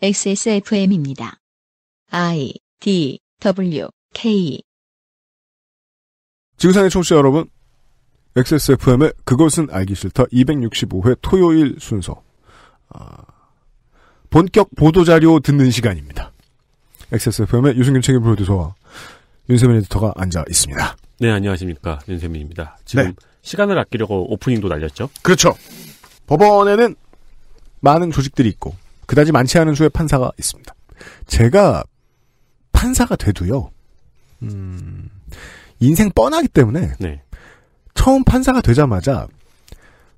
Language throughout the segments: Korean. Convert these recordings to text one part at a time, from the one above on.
XSFM입니다. I D W K 지구상의 청취자 여러분, XSFM의 그것은 알기 싫다 265회 토요일 순서 아, 본격 보도자료 듣는 시간입니다. XSFM의 유승균 책임 프로듀서와 윤세민 에디터가 앉아 있습니다. 네, 안녕하십니까. 윤세민입니다. 지금 네. 시간을 아끼려고 오프닝도 날렸죠? 그렇죠. 법원에는 많은 조직들이 있고 그다지 많지 않은 수의 판사가 있습니다. 제가 판사가 돼도요. 음, 인생 뻔하기 때문에 네. 처음 판사가 되자마자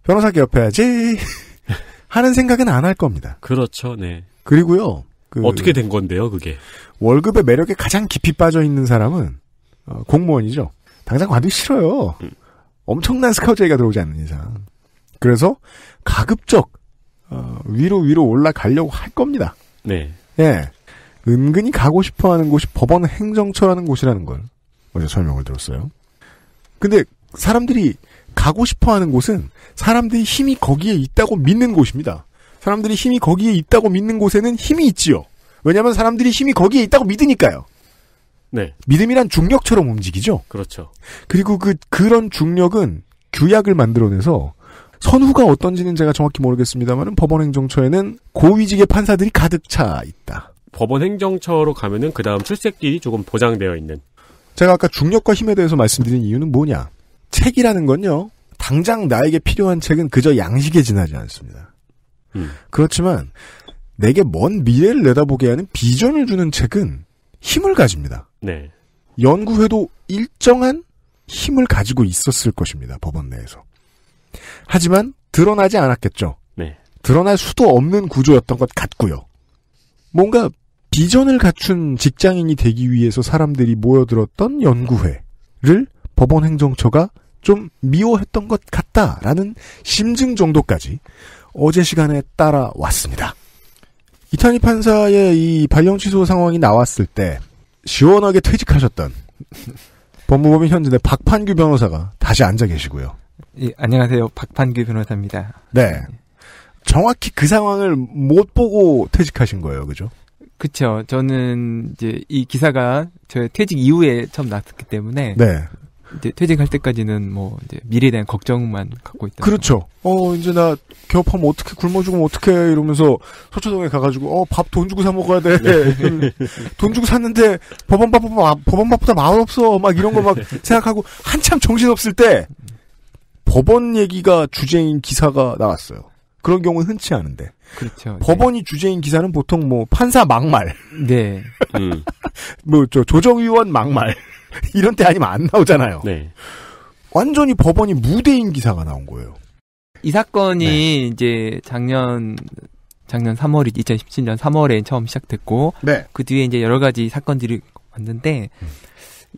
변호사 개업해야지 하는 생각은 안 할 겁니다. 그렇죠. 네. 그리고요. 그 어떻게 된 건데요, 그게? 월급의 매력에 가장 깊이 빠져 있는 사람은 어, 공무원이죠. 당장 관두기 싫어요. 음. 엄청난 스카우트 얘기가 들어오지 않는 이상. 그래서 가급적 어, 위로 위로 올라가려고 할 겁니다. 네. 예. 은근히 가고 싶어 하는 곳이 법원 행정처라는 곳이라는 걸 어제 설명을 들었어요. 근데 사람들이 가고 싶어 하는 곳은 사람들이 힘이 거기에 있다고 믿는 곳입니다. 사람들이 힘이 거기에 있다고 믿는 곳에는 힘이 있지요. 왜냐하면 사람들이 힘이 거기에 있다고 믿으니까요. 네. 믿음이란 중력처럼 움직이죠. 그렇죠. 그리고 그 그런 중력은 규약을 만들어내서 선후가 어떤지는 제가 정확히 모르겠습니다만 법원 행정처에는 고위직의 판사들이 가득 차 있다. 법원 행정처로 가면은 그 다음 출세길이 조금 보장되어 있는. 제가 아까 중력과 힘에 대해서 말씀드린 이유는 뭐냐? 책이라는 건요. 당장 나에게 필요한 책은 그저 양식에 지나지 않습니다. 음. 그렇지만 내게 먼 미래를 내다보게 하는 비전을 주는 책은 힘을 가집니다. 네. 연구회도 일정한 힘을 가지고 있었을 것입니다. 법원 내에서. 하지만 드러나지 않았겠죠. 네. 드러날 수도 없는 구조였던 것 같고요. 뭔가 비전을 갖춘 직장인이 되기 위해서 사람들이 모여들었던 연구회를 법원 행정처가 좀 미워했던 것 같다라는 심증 정도까지 어제 시간에 따라왔습니다. 이탄희 판사의 이 발령 취소 상황이 나왔을 때 시원하게 퇴직하셨던 법무법인 현진의 박판규 변호사가 다시 앉아 계시고요. 예, 안녕하세요. 박판규 변호사입니다. 네. 정확히 그 상황을 못 보고 퇴직하신 거예요, 그죠? 그쵸. 저는 이제 이 기사가 저 퇴직 이후에 처음 났었기 때문에. 네. 이제 퇴직할 때까지는 뭐 이제 미래에 대한 걱정만 갖고 있다. 그렇죠. 어 이제 나 개업하면 어떻게 굶어 죽으면 어떻게 이러면서 서초동에 가가지고 어밥 돈 주고 사 먹어야 돼. 네. 돈 주고 샀는데 법원 밥보다 법원 밥보다 마음 없어 막 이런 거 막 생각하고 한참 정신 없을 때 법원 얘기가 주제인 기사가 나왔어요. 그런 경우는 흔치 않은데. 그렇죠. 네. 법원이 네. 주제인 기사는 보통 뭐 판사 막말. 네. 음. 뭐저 조정위원 막말 이런 때 아니면 안 나오잖아요. 네. 완전히 법원이 무대인 기사가 나온 거예요. 이 사건이 네. 이제 작년 작년 3월 2017년 3월에 처음 시작됐고 네. 그 뒤에 이제 여러 가지 사건들이 왔는데 음.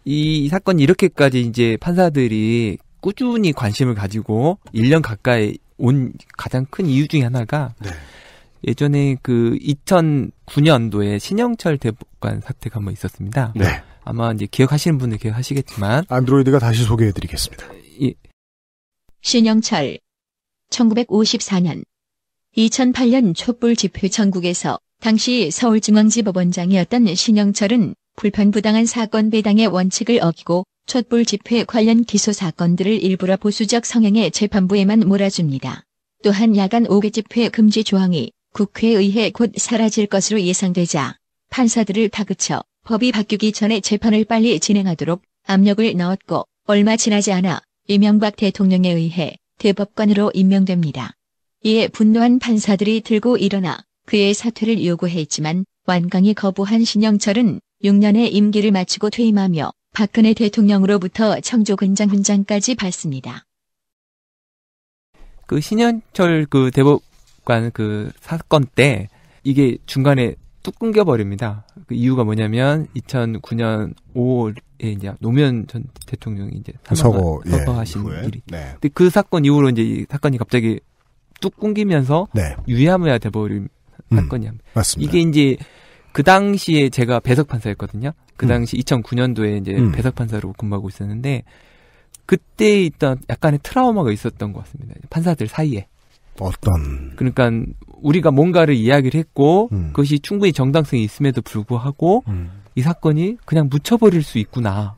이 사건이 이렇게까지 이제 판사들이 꾸준히 관심을 가지고 1년 가까이 온 가장 큰 이유 중에 하나가 네. 예전에 그 2009년도에 신영철 대법관 사태가 한번 있었습니다. 네. 아마 이제 기억하시는 분들 기억하시겠지만 안드로이드가 다시 소개해드리겠습니다. 예. 신영철 1954년 2008년 촛불 집회 전국에서 당시 서울중앙지법원장이었던 신영철은 불편부당한 사건 배당의 원칙을 어기고 촛불 집회 관련 기소 사건들을 일부러 보수적 성향의 재판부에만 몰아줍니다. 또한 야간 5개 집회 금지 조항이 국회에 의해 곧 사라질 것으로 예상되자 판사들을 다그쳐 법이 바뀌기 전에 재판을 빨리 진행하도록 압력을 넣었고 얼마 지나지 않아 이명박 대통령에 의해 대법관으로 임명됩니다. 이에 분노한 판사들이 들고 일어나 그의 사퇴를 요구했지만 완강히 거부한 신영철은 6년의 임기를 마치고 퇴임하며 박근혜 대통령으로부터 청조근장 훈장까지 받습니다. 그 신현철 그 대법관 그 사건 때 이게 중간에 뚝 끊겨버립니다. 그 이유가 뭐냐면 2009년 5월에 이제 노무현 전 대통령이 이제 사망, 하신 예, 일이. 네. 근데 그 사건 이후로 이제 이 사건이 갑자기 뚝 끊기면서 네. 유야무야 돼버린 음, 사건이야. 맞습니다. 이게 이제 그 당시에 제가 배석 판사였거든요. 그 음. 당시 음. 2009년도에 이제 음. 배석 판사로 근무하고 있었는데 그때 있던 약간의 트라우마가 있었던 것 같습니다. 판사들 사이에. 어떤 그러니까 우리가 뭔가를 이야기를 했고 음. 그것이 충분히 정당성이 있음에도 불구하고 음. 이 사건이 그냥 묻혀버릴 수 있구나.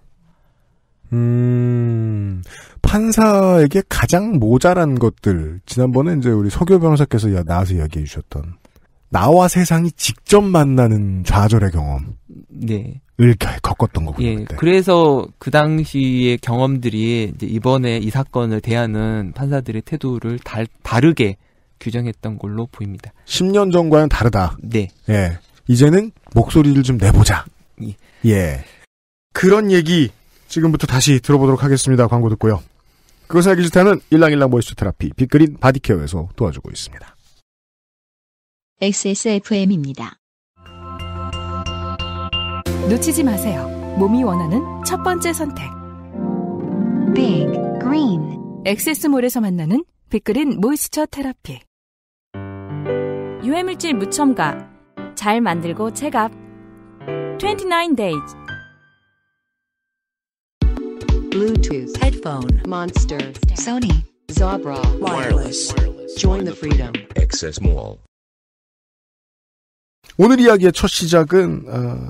음 판사에게 가장 모자란 것들 지난번에 이제 우리 서교 변호사께서 나와서 이야기해 주셨던 나와 세상이 직접 만나는 좌절의 경험. 네. 을 겪었던 거군요. 예, 그래서그 당시의 경험들이 이제 이번에 이 사건을 대하는 판사들의 태도를 달, 다르게 규정했던 걸로 보입니다. 10년 전과는 다르다. 네. 예. 이제는 목소리를 좀 내보자. 예. 예. 그런 얘기 지금부터 다시 들어보도록 하겠습니다. 광고 듣고요. 그것을 알기 싫다는 일랑일랑 보이스 테라피 빅그린 바디케어에서 도와주고 있습니다. XSFM입니다. 놓치지 마세요. 몸이 원하는 첫 번째 선택. Big Green. 엑세스몰에서 만나는 빅그린 모이스처 테라피. 유해물질 무첨가. 잘 만들고 체갑. 29 days. Bluetooth headphone monster Sony Zabra wireless. Join the freedom. Access Mall. 오늘 이야기의 첫 시작은 어,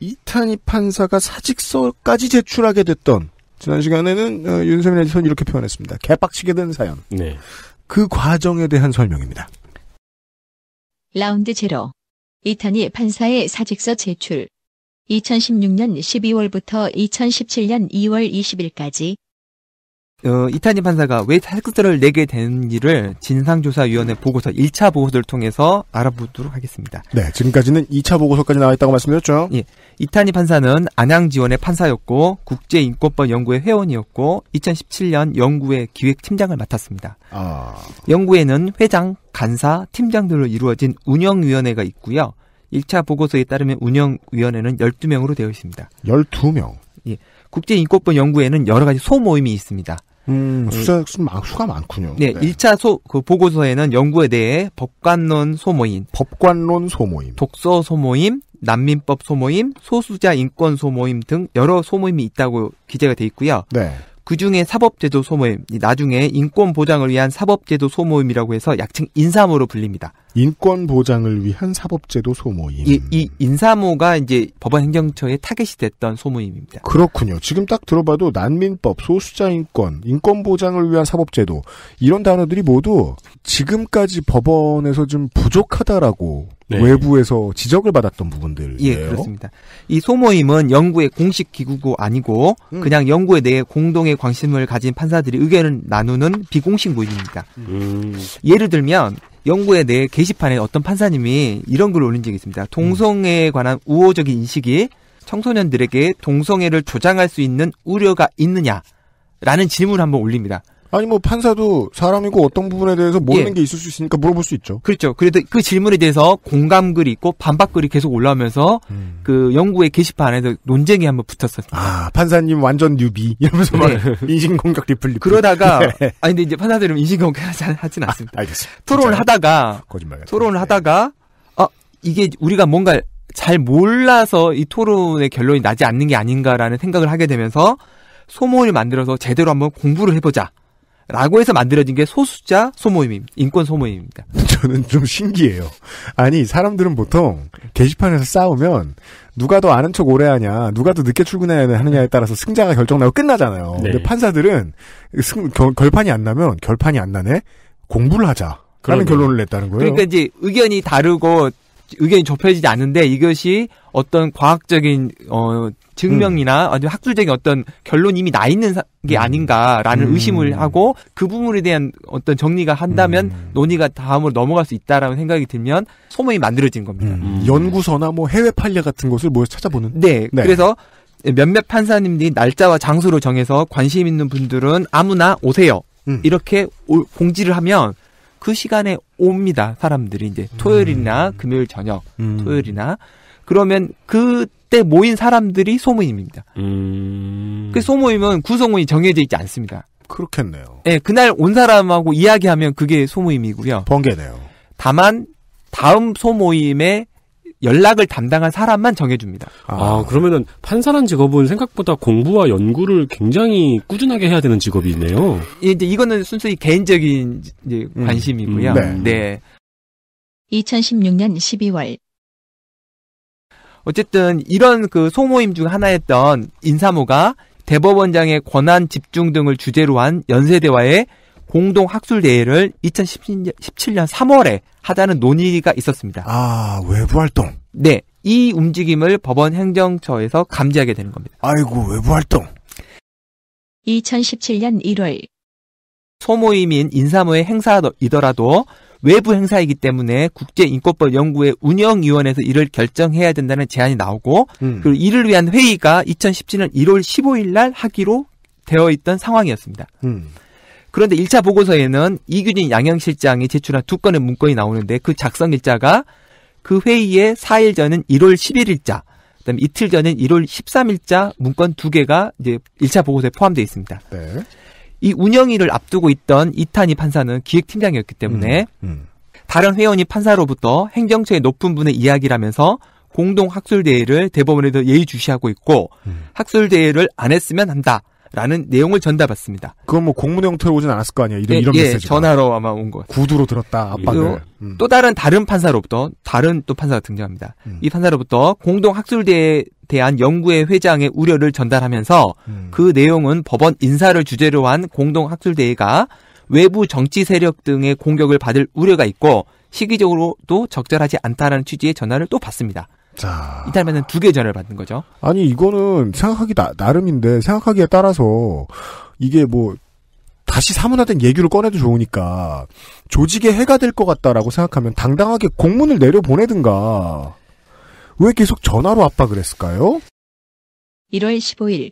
이탄희 판사가 사직서까지 제출하게 됐던 지난 시간에는 어, 윤세민 선 이렇게 표현했습니다. 개빡치게 된 사연. 네. 그 과정에 대한 설명입니다. 라운드 제로. 이탄희 판사의 사직서 제출. 2016년 12월부터 2017년 2월 20일까지 어, 이탄희 판사가 왜 탈국자를 내게 된 일을 진상조사위원회 보고서 1차 보고서를 통해서 알아보도록 하겠습니다. 네, 지금까지는 2차 보고서까지 나와있다고 말씀드렸죠. 예, 이탄희 판사는 안양지원의 판사였고 국제인권법 연구회 회원이었고 2017년 연구회 기획팀장을 맡았습니다. 아... 연구회는 회장, 간사, 팀장들로 이루어진 운영위원회가 있고요. 1차 보고서에 따르면 운영위원회는 12명으로 되어 있습니다. 12명? 예. 국제인권법 연구에는 여러 가지 소모임이 있습니다. 음, 예. 수자 수가 많군요. 네, 네. 1차 소, 그 보고서에는 연구에 대해 법관론 소모임, 법관론 소모임, 독서 소모임, 난민법 소모임, 소수자 인권 소모임 등 여러 소모임이 있다고 기재가 돼 있고요. 네. 그중에 사법제도 소모임, 나중에 인권보장을 위한 사법제도 소모임이라고 해서 약칭 인사모로 불립니다. 인권보장을 위한 사법제도 소모임. 이, 이인사모가 이제 법원행정처의 타겟이 됐던 소모임입니다. 그렇군요. 지금 딱 들어봐도 난민법, 소수자 인권, 인권보장을 위한 사법제도 이런 단어들이 모두 지금까지 법원에서 좀 부족하다라고 네. 외부에서 지적을 받았던 부분들. 예, 그렇습니다. 이 소모임은 연구의 공식 기구고 아니고 음. 그냥 연구에 대해 공동의 관심을 가진 판사들이 의견을 나누는 비공식 모임입니다. 음. 예를 들면 연구에 대해 게시판에 어떤 판사님이 이런 글을 올린 적이 있습니다. 동성애에 관한 우호적인 인식이 청소년들에게 동성애를 조장할 수 있는 우려가 있느냐라는 질문을 한번 올립니다. 아니 뭐 판사도 사람이고 어떤 부분에 대해서 모르는 예. 게 있을 수 있으니까 물어볼 수 있죠. 그렇죠. 그래도 그 질문에 대해서 공감글이 있고 반박글이 계속 올라오면서 음. 그 연구의 게시판에서 논쟁이 한번 붙었었어요. 아 판사님 완전 뉴비 이러면서 막 네. 인신공격 리플리. 그러다가 네. 아 근데 이제 판사들은 인신공격 하진 않습니다. 아, 알겠습니다. 토론을 하다가 거짓말 토론을 네. 하다가 아 이게 우리가 뭔가 잘 몰라서 이 토론의 결론이 나지 않는 게 아닌가라는 생각을 하게 되면서 소문을 만들어서 제대로 한번 공부를 해보자. 라고 해서 만들어진 게 소수자 소모임, 인권 소모임입니다. 저는 좀 신기해요. 아니, 사람들은 보통 게시판에서 싸우면 누가 더 아는 척 오래 하냐, 누가 더 늦게 출근해야 하느냐에 따라서 승자가 결정나고 끝나잖아요. 네. 근데 판사들은 승, 결, 결판이 안 나면 결판이 안 나네? 공부를 하자. 라는 그러 결론을 냈다는 거예요. 그러니까 이제 의견이 다르고 의견이 좁혀지지 않는데 이것이 어떤 과학적인 어 증명이나 음. 아니면 학술적인 어떤 결론이 이미 나 있는 게 음. 아닌가라는 음. 의심을 하고 그 부분에 대한 어떤 정리가 한다면 음. 논의가 다음으로 넘어갈 수 있다라는 생각이 들면 소문이 만들어진 겁니다. 음. 음. 연구서나 뭐 해외 판례 같은 것을 모여 찾아보는. 네. 네. 그래서 몇몇 판사님들이 날짜와 장소로 정해서 관심 있는 분들은 아무나 오세요. 이렇게 오, 공지를 하면 그 시간에 옵니다. 사람들이 이제 토요일이나 금요일 저녁, 토요일이나 그러면 그때 모인 사람들이 소모임입니다. 음... 그 소모임은 구성원이 정해져 있지 않습니다. 그렇겠네요. 네, 그날 온 사람하고 이야기하면 그게 소모임이고요. 번개네요. 다만 다음 소모임에 연락을 담당한 사람만 정해줍니다. 아, 아 그러면은 판사란 직업은 생각보다 공부와 연구를 굉장히 꾸준하게 해야 되는 직업이네요. 예, 이제 이거는 순수히 개인적인 관심이고요. 음, 네. 네. 2016년 음. 12월 어쨌든 이런 그 소모임 중 하나였던 인사모가 대법원장의 권한 집중 등을 주제로 한 연세대와의 공동 학술 대회를 2017년 3월에 하자는 논의가 있었습니다. 아, 외부 활동. 네. 이 움직임을 법원 행정처에서 감지하게 되는 겁니다. 아이고, 외부 활동. 2017년 1월 소모임인 인사모의 행사이더라도 외부 행사이기 때문에 국제인권법 연구회 운영위원회에서 이를 결정해야 된다는 제안이 나오고 음. 그리고 이를 위한 회의가 2017년 1월 15일 날 하기로 되어 있던 상황이었습니다. 음. 그런데 1차 보고서에는 이규진 양형실장이 제출한 두 건의 문건이 나오는데 그 작성 일자가 그 회의의 4일 전인 1월 11일자, 그다음에 이틀 전인 1월 13일자 문건 두 개가 이제 1차 보고서에 포함되어 있습니다. 네. 이운영위를 앞두고 있던 이탄희 판사는 기획팀장이었기 때문에 음, 음. 다른 회원이 판사로부터 행정처의 높은 분의 이야기라면서 공동 학술대회를 대법원에서 예의주시하고 있고 음. 학술대회를 안 했으면 한다. 라는 내용을 전달받습니다. 그건 뭐 공문 형태로 오진 않았을 거 아니에요. 이런, 예, 이런 예, 메시지. 전화로 아마 온거 구두로 들었다. 아빠를. 음. 또 다른 다른 판사로부터 다른 또 판사가 등장합니다. 음. 이 판사로부터 공동 학술대회 대한 연구회 회장의 우려를 전달하면서 음. 그 내용은 법원 인사를 주제로 한 공동학술대회가 외부 정치 세력 등의 공격을 받을 우려가 있고 시기적으로도 적절하지 않다라는 취지의 전화를 또 받습니다. 자. 이탈면은 두개 전화를 받는 거죠. 아니, 이거는 생각하기 나, 름인데 생각하기에 따라서 이게 뭐, 다시 사문화된 얘기를 꺼내도 좋으니까, 조직에 해가 될 것 같다라고 생각하면 당당하게 공문을 내려보내든가. 왜 계속 전화로 압박을 했을까요? 1월 15일.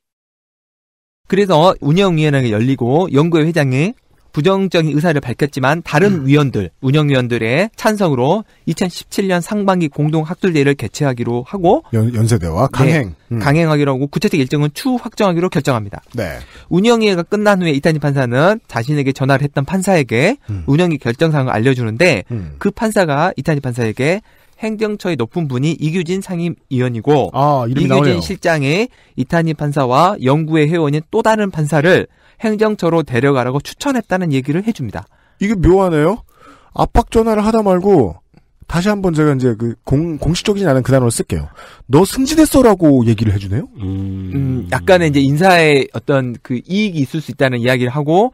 그래서 운영위원회가 열리고 연구회 회장이 부정적인 의사를 밝혔지만 다른 음. 위원들, 운영위원들의 찬성으로 2017년 상반기 공동학술대회를 개최하기로 하고 연, 세대와 네, 강행 네, 음. 강행하기로 하고 구체적 일정은 추후 확정하기로 결정합니다. 네. 운영위가 회 끝난 후에 이탄희 판사는 자신에게 전화를 했던 판사에게 음. 운영위 결정사항을 알려주는데 음. 그 판사가 이탄희 판사에게 행정처의 높은 분이 이규진 상임위원이고 아, 이규진 나오네요. 실장의 이탄희 판사와 연구회 회원인 또 다른 판사를 행정처로 데려가라고 추천했다는 얘기를 해줍니다. 이게 묘하네요. 압박 전화를 하다 말고 다시 한번 제가 이제 그 공, 공식적이지 않은 그 단어를 쓸게요. 너 승진했어라고 얘기를 해주네요. 음... 음, 약간의 이제 인사에 어떤 그 이익이 있을 수 있다는 이야기를 하고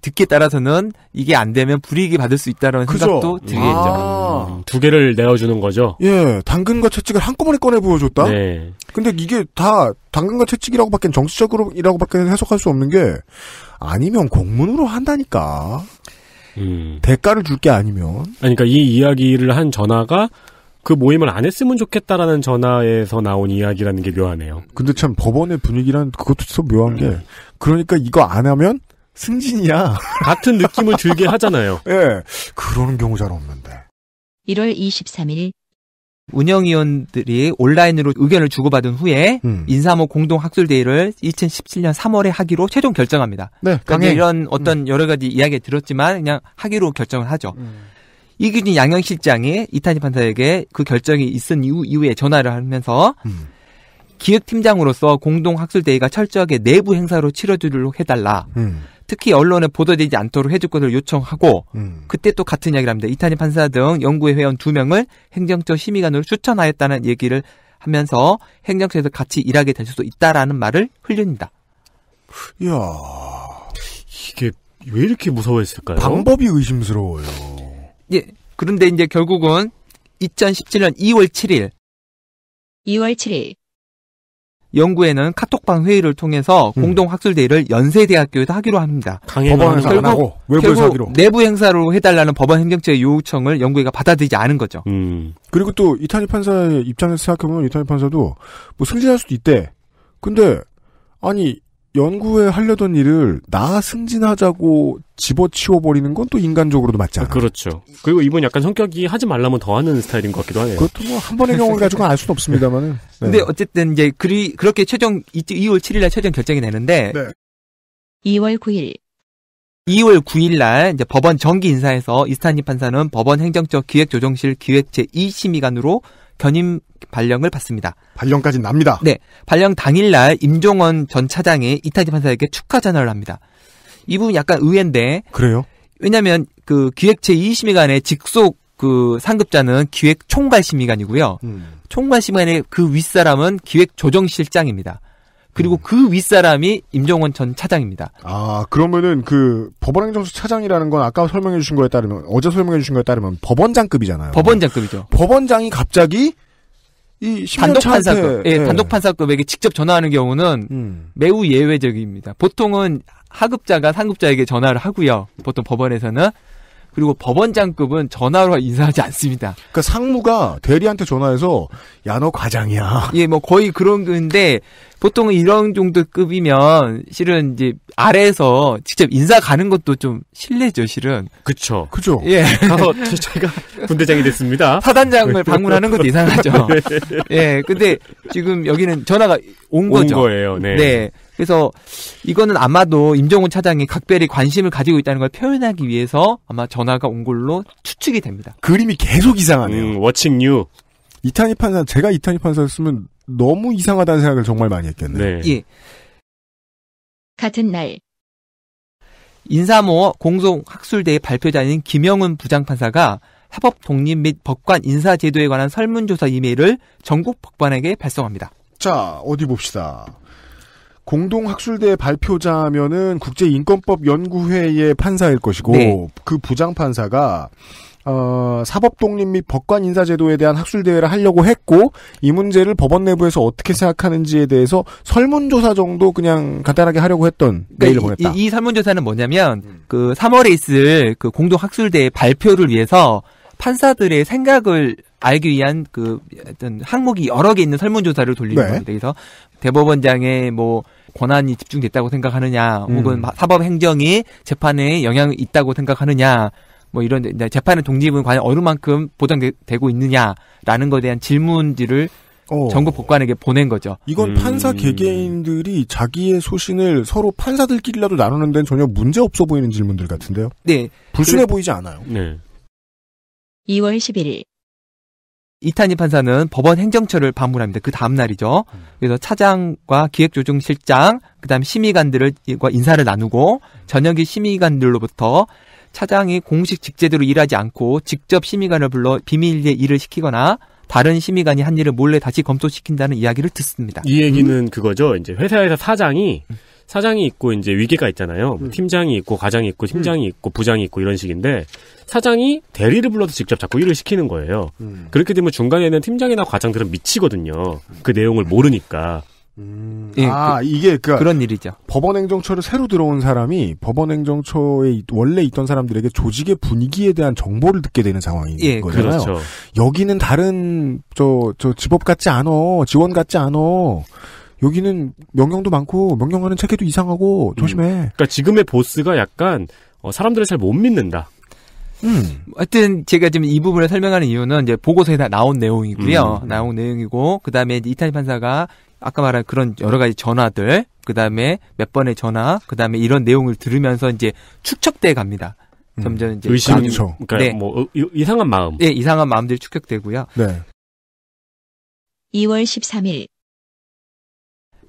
듣기에 따라서는 이게 안 되면 불이익이 받을 수 있다라는 그죠? 생각도 들겠죠. 아~ 음, 두 개를 내어주는 거죠. 예, 당근과 채찍을 한꺼번에 꺼내 보여줬다. 네. 근데 이게 다 당근과 채찍이라고밖에 정치적으로이라고밖에 해석할 수 없는 게 아니면 공문으로 한다니까. 음. 대가를 줄 게 아니면. 아니, 그러니까 이 이야기를 한 전화가 그 모임을 안 했으면 좋겠다라는 전화에서 나온 이야기라는 게 묘하네요. 근데 참 법원의 분위기란 그것도 참 묘한 음. 게 그러니까 이거 안 하면 승진이야. 같은 느낌을 들게 하잖아요. 예. 네. 그러는 경우 잘 없는데. 1월 23일 운영위원들이 온라인으로 의견을 주고받은 후에 음. 인사모 공동학술대회를 2017년 3월에 하기로 최종 결정합니다. 네, 그러니 이런 어떤 음. 여러 가지 이야기 들었지만 그냥 하기로 결정을 하죠. 음. 이규진 양형실장이 이타니 판사에게 그 결정이 있은 이후, 이후에 전화를 하면서 음. 기획팀장으로서 공동학술대회가 철저하게 내부 행사로 치러주도록 해달라. 음. 특히 언론에 보도되지 않도록 해줄 것을 요청하고 음. 그때 또 같은 이야기를 합니다. 이탄희 판사 등 연구회 회원 2명을 행정처 심의관으로 추천하였다는 얘기를 하면서 행정처에서 같이 일하게 될 수도 있다라는 말을 흘립니다. 이야 이게 왜 이렇게 무서워했을까요? 방법이 의심스러워요. 예. 그런데 이제 결국은 2017년 2월 7일 2월 7일 연구에는 카톡방 회의를 통해서 음. 공동 학술 대회를 연세대학교에서 하기로 합니다. 법원에서 결 하고 외부에서 하기로. 내부 행사로 해달라는 법원 행정처의 요청을 연구회가 받아들이지 않은 거죠. 음. 그리고 또 이탄희 판사의 입장에서 생각해보면 이탄희 판사도 뭐 승진할 수도 있대. 근데 아니 연구에 하려던 일을 나 승진하자고 집어치워버리는 건 또 인간적으로도 맞지 않아요. 그렇죠. 그리고 이분 약간 성격이 하지 말라면 더 하는 스타일인 것 같기도 하네요. 그것도 뭐 한 번의 경우를 가지고알 수는 없습니다만은. 네. 근데 어쨌든 이제 그리, 그렇게 최종, 2월 7일날 최종 결정이 되는데. 네. 2월 9일. 2월 9일날 이제 법원 정기 인사에서 이스타니 판사는 법원 행정적 기획조정실 기획 제2심의관으로 견임 발령을 받습니다. 발령까지 납니다. 네. 발령 당일날 임종원 전 차장이 이타디 판사에게 축하 전화를 합니다. 이 부분 약간 의외인데. 그래요? 왜냐면 하그 기획 제2심의관의 직속 그 상급자는 기획 총괄심의관이고요. 음. 총괄심의관의 그 윗사람은 기획 조정실장입니다. 그리고 음. 그 윗사람이 임종원 전 차장입니다. 아, 그러면은 그 법원행정수 차장이라는 건 아까 설명해 주신 거에 따르면 어제 설명해 주신 거에 따르면 법원장급이잖아요. 법원장급이죠. 법원장이 갑자기 이 단독 판사급, 예, 예, 단독 판사급에게 직접 전화하는 경우는 음. 매우 예외적입니다. 보통은 하급자가 상급자에게 전화를 하고요. 보통 법원에서는 그리고 법원장급은 전화로 인사하지 않습니다. 그러니까 상무가 대리한테 전화해서 야너 과장이야. 예, 뭐 거의 그런 건데 보통 이런 정도 급이면 실은 이제 아래에서 직접 인사 가는 것도 좀 실례죠, 실은. 그쵸. 그죠. 예. 가서 아, 어, 제가 군대장이 됐습니다. 사단장을 방문하는 것도 이상하죠. 네. 예. 근데 지금 여기는 전화가 온 거죠. 온 거예요. 네. 네. 그래서 이거는 아마도 임종훈 차장이 각별히 관심을 가지고 있다는 걸 표현하기 위해서 아마 전화가 온 걸로 추측이 됩니다. 그림이 계속 이상하네요. 음, 워칭 유. 이탄희 판사, 제가 이탄희 판사를 쓰면 너무 이상하다는 생각을 정말 많이 했겠네요. 네. 예. 같은 날 인사모 공송학술대의 발표자인 김영훈 부장판사가 사법 독립 및 법관 인사제도에 관한 설문조사 이메일을 전국 법관에게 발송합니다. 자, 어디 봅시다. 공동학술대 발표자면은 국제인권법연구회의 판사일 것이고 네. 그 부장판사가 어, 사법독립 및 법관 인사제도에 대한 학술대회를 하려고 했고 이 문제를 법원 내부에서 어떻게 생각하는지에 대해서 설문조사 정도 그냥 간단하게 하려고 했던 그러니까 메일을 보냈다. 이, 이, 설문조사는 뭐냐면 음. 그 3월에 있을 그 공동학술대회 발표를 위해서 판사들의 생각을 알기 위한 그 어떤 항목이 여러 개 있는 설문조사를 돌리는 네. 겁니다. 그래서 대법원장의 뭐 권한이 집중됐다고 생각하느냐, 음. 혹은 사법 행정이 재판에 영향이 있다고 생각하느냐, 뭐 이런 재판의 독립은 과연 어느 만큼 보장되고 있느냐라는 것에 대한 질문지를 어. 전국 법관에게 보낸 거죠. 이건 음. 판사 개개인들이 자기의 소신을 서로 판사들끼리라도 나누는 데는 전혀 문제 없어 보이는 질문들 같은데요. 네. 불순해 그래, 보이지 않아요. 네. 2월 11일 이탄희 판사는 법원 행정처를 방문합니다. 그 다음 날이죠. 그래서 차장과 기획조정실장, 그다음 심의관들과 인사를 나누고 전역의 심의관들로부터 차장이 공식 직제대로 일하지 않고 직접 심의관을 불러 비밀리에 일을 시키거나 다른 심의관이 한 일을 몰래 다시 검토시킨다는 이야기를 듣습니다. 이 얘기는 음. 그거죠. 이제 회사에서 사장이 음. 사장이 있고 이제 위계가 있잖아요. 뭐 음. 팀장이 있고 과장이 있고 음. 팀장이 음. 있고 부장이 있고 이런 식인데 사장이 대리를 불러서 직접 자꾸 일을 시키는 거예요. 음. 그렇게 되면 중간에는 팀장이나 과장들은 미치거든요. 그 내용을 모르니까. 음. 예, 아 그, 이게 그 그런 일이죠. 법원행정처를 새로 들어온 사람이 법원행정처에 원래 있던 사람들에게 조직의 분위기에 대한 정보를 듣게 되는 상황인 예, 거잖아요. 그렇죠. 여기는 다른 저 저 집업 같지 않어 지원 같지 않어 여기는 명령도 많고 명령하는 체계도 이상하고 음. 조심해. 음. 그러니까 지금의 보스가 약간 어, 사람들을 잘 못 믿는다. 음. 하여튼 제가 지금 이 부분을 설명하는 이유는 이제 보고서에 다 나온 내용이고요. 음. 나온 내용이고 그다음에 이타이 판사가 아까 말한 그런 여러 가지 전화들, 그다음에 몇 번의 전화, 그다음에 이런 내용을 들으면서 이제 축적돼 갑니다. 음. 점점 이제 의심, 감, 그 그렇죠. 그러니까 네. 뭐 어, 이상한 마음. 네, 이상한 마음들이 축적되고요. 네. 2월 13일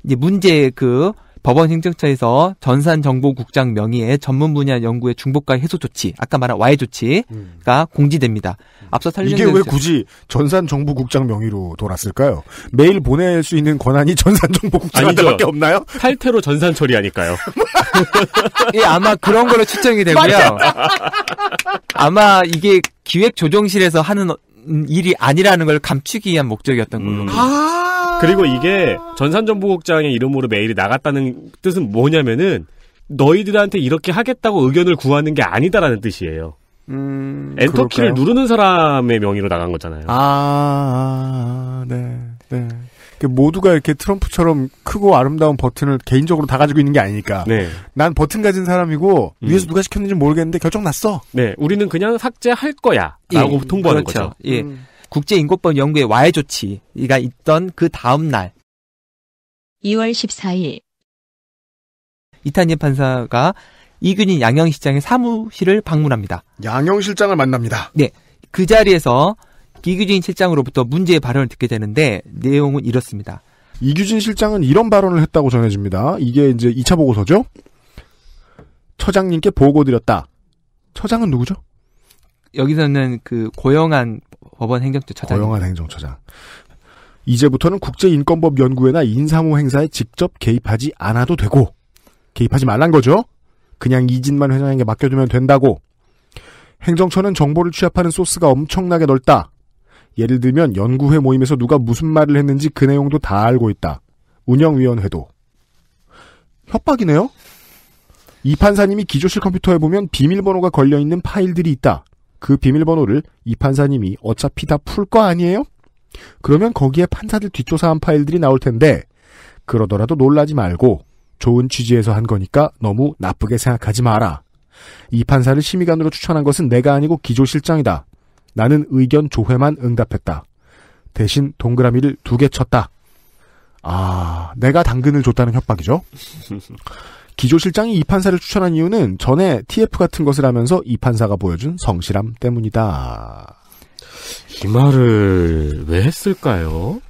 이제 문제 그 법원 행정처에서 전산 정보국장 명의의 전문 분야 연구의 중복과 해소 조치, 아까 말한 와해 조치가 음. 공지됩니다. 앞서 설명 이게 왜 굳이 전산 정보국장 명의로 돌았을까요? 매일 보낼 수 있는 권한이 전산 정보국장한테밖에 없나요? 탈퇴로 전산 처리하니까요. 예, 아마 그런 걸로 추정이 되고요. 아마 이게 기획조정실에서 하는 일이 아니라는 걸 감추기 위한 목적이었던 거예요. 음. 아~ 그리고 이게 전산정보국장의 이름으로 메일이 나갔다는 뜻은 뭐냐면은 너희들한테 이렇게 하겠다고 의견을 구하는 게 아니다라는 뜻이에요. 음, 엔터키를 누르는 사람의 명의로 나간 거잖아요. 아, 아, 아 네, 네. 그 모두가 이렇게 트럼프처럼 크고 아름다운 버튼을 개인적으로 다 가지고 있는 게 아니니까. 네. 난 버튼 가진 사람이고 음. 위에서 누가 시켰는지 모르겠는데 결정 났어. 네, 우리는 그냥 삭제할 거야라고 예, 통보하는 그렇죠. 거죠. 예. 음. 국제인권법 연구의 와해 조치가 있던 그 다음 날 2월 14일 이탄희 판사가 이균인 양영실장의 사무실을 방문합니다. 양영실장을 만납니다. 네. 그 자리에서 이규진 실장으로부터 문제의 발언을 듣게 되는데 내용은 이렇습니다. 이규진 실장은 이런 발언을 했다고 전해집니다. 이게 이제 2차 보고서죠. 처장님께 보고드렸다. 처장은 누구죠? 여기서는 그 고영한 법원 행정처처장. 고영한 행정처장. 이제부터는 국제인권법 연구회나 인사모 행사에 직접 개입하지 않아도 되고 개입하지 말란 거죠. 그냥 이진만 회장에게 맡겨두면 된다고. 행정처는 정보를 취합하는 소스가 엄청나게 넓다. 예를 들면 연구회 모임에서 누가 무슨 말을 했는지 그 내용도 다 알고 있다. 운영위원회도. 협박이네요? 이 판사님이 기조실 컴퓨터에 보면 비밀번호가 걸려있는 파일들이 있다. 그 비밀번호를 이 판사님이 어차피 다 풀 거 아니에요? 그러면 거기에 판사들 뒷조사한 파일들이 나올 텐데, 그러더라도 놀라지 말고, 좋은 취지에서 한 거니까 너무 나쁘게 생각하지 마라. 이 판사를 심의관으로 추천한 것은 내가 아니고 기조실장이다. 나는 의견 조회만 응답했다. 대신 동그라미를 두 개 쳤다. 아, 내가 당근을 줬다는 협박이죠. 기조 실장이 이 판사를 추천한 이유는 전에 TF 같은 것을 하면서 이 판사가 보여준 성실함 때문이다. 이 말을 왜 했을까요?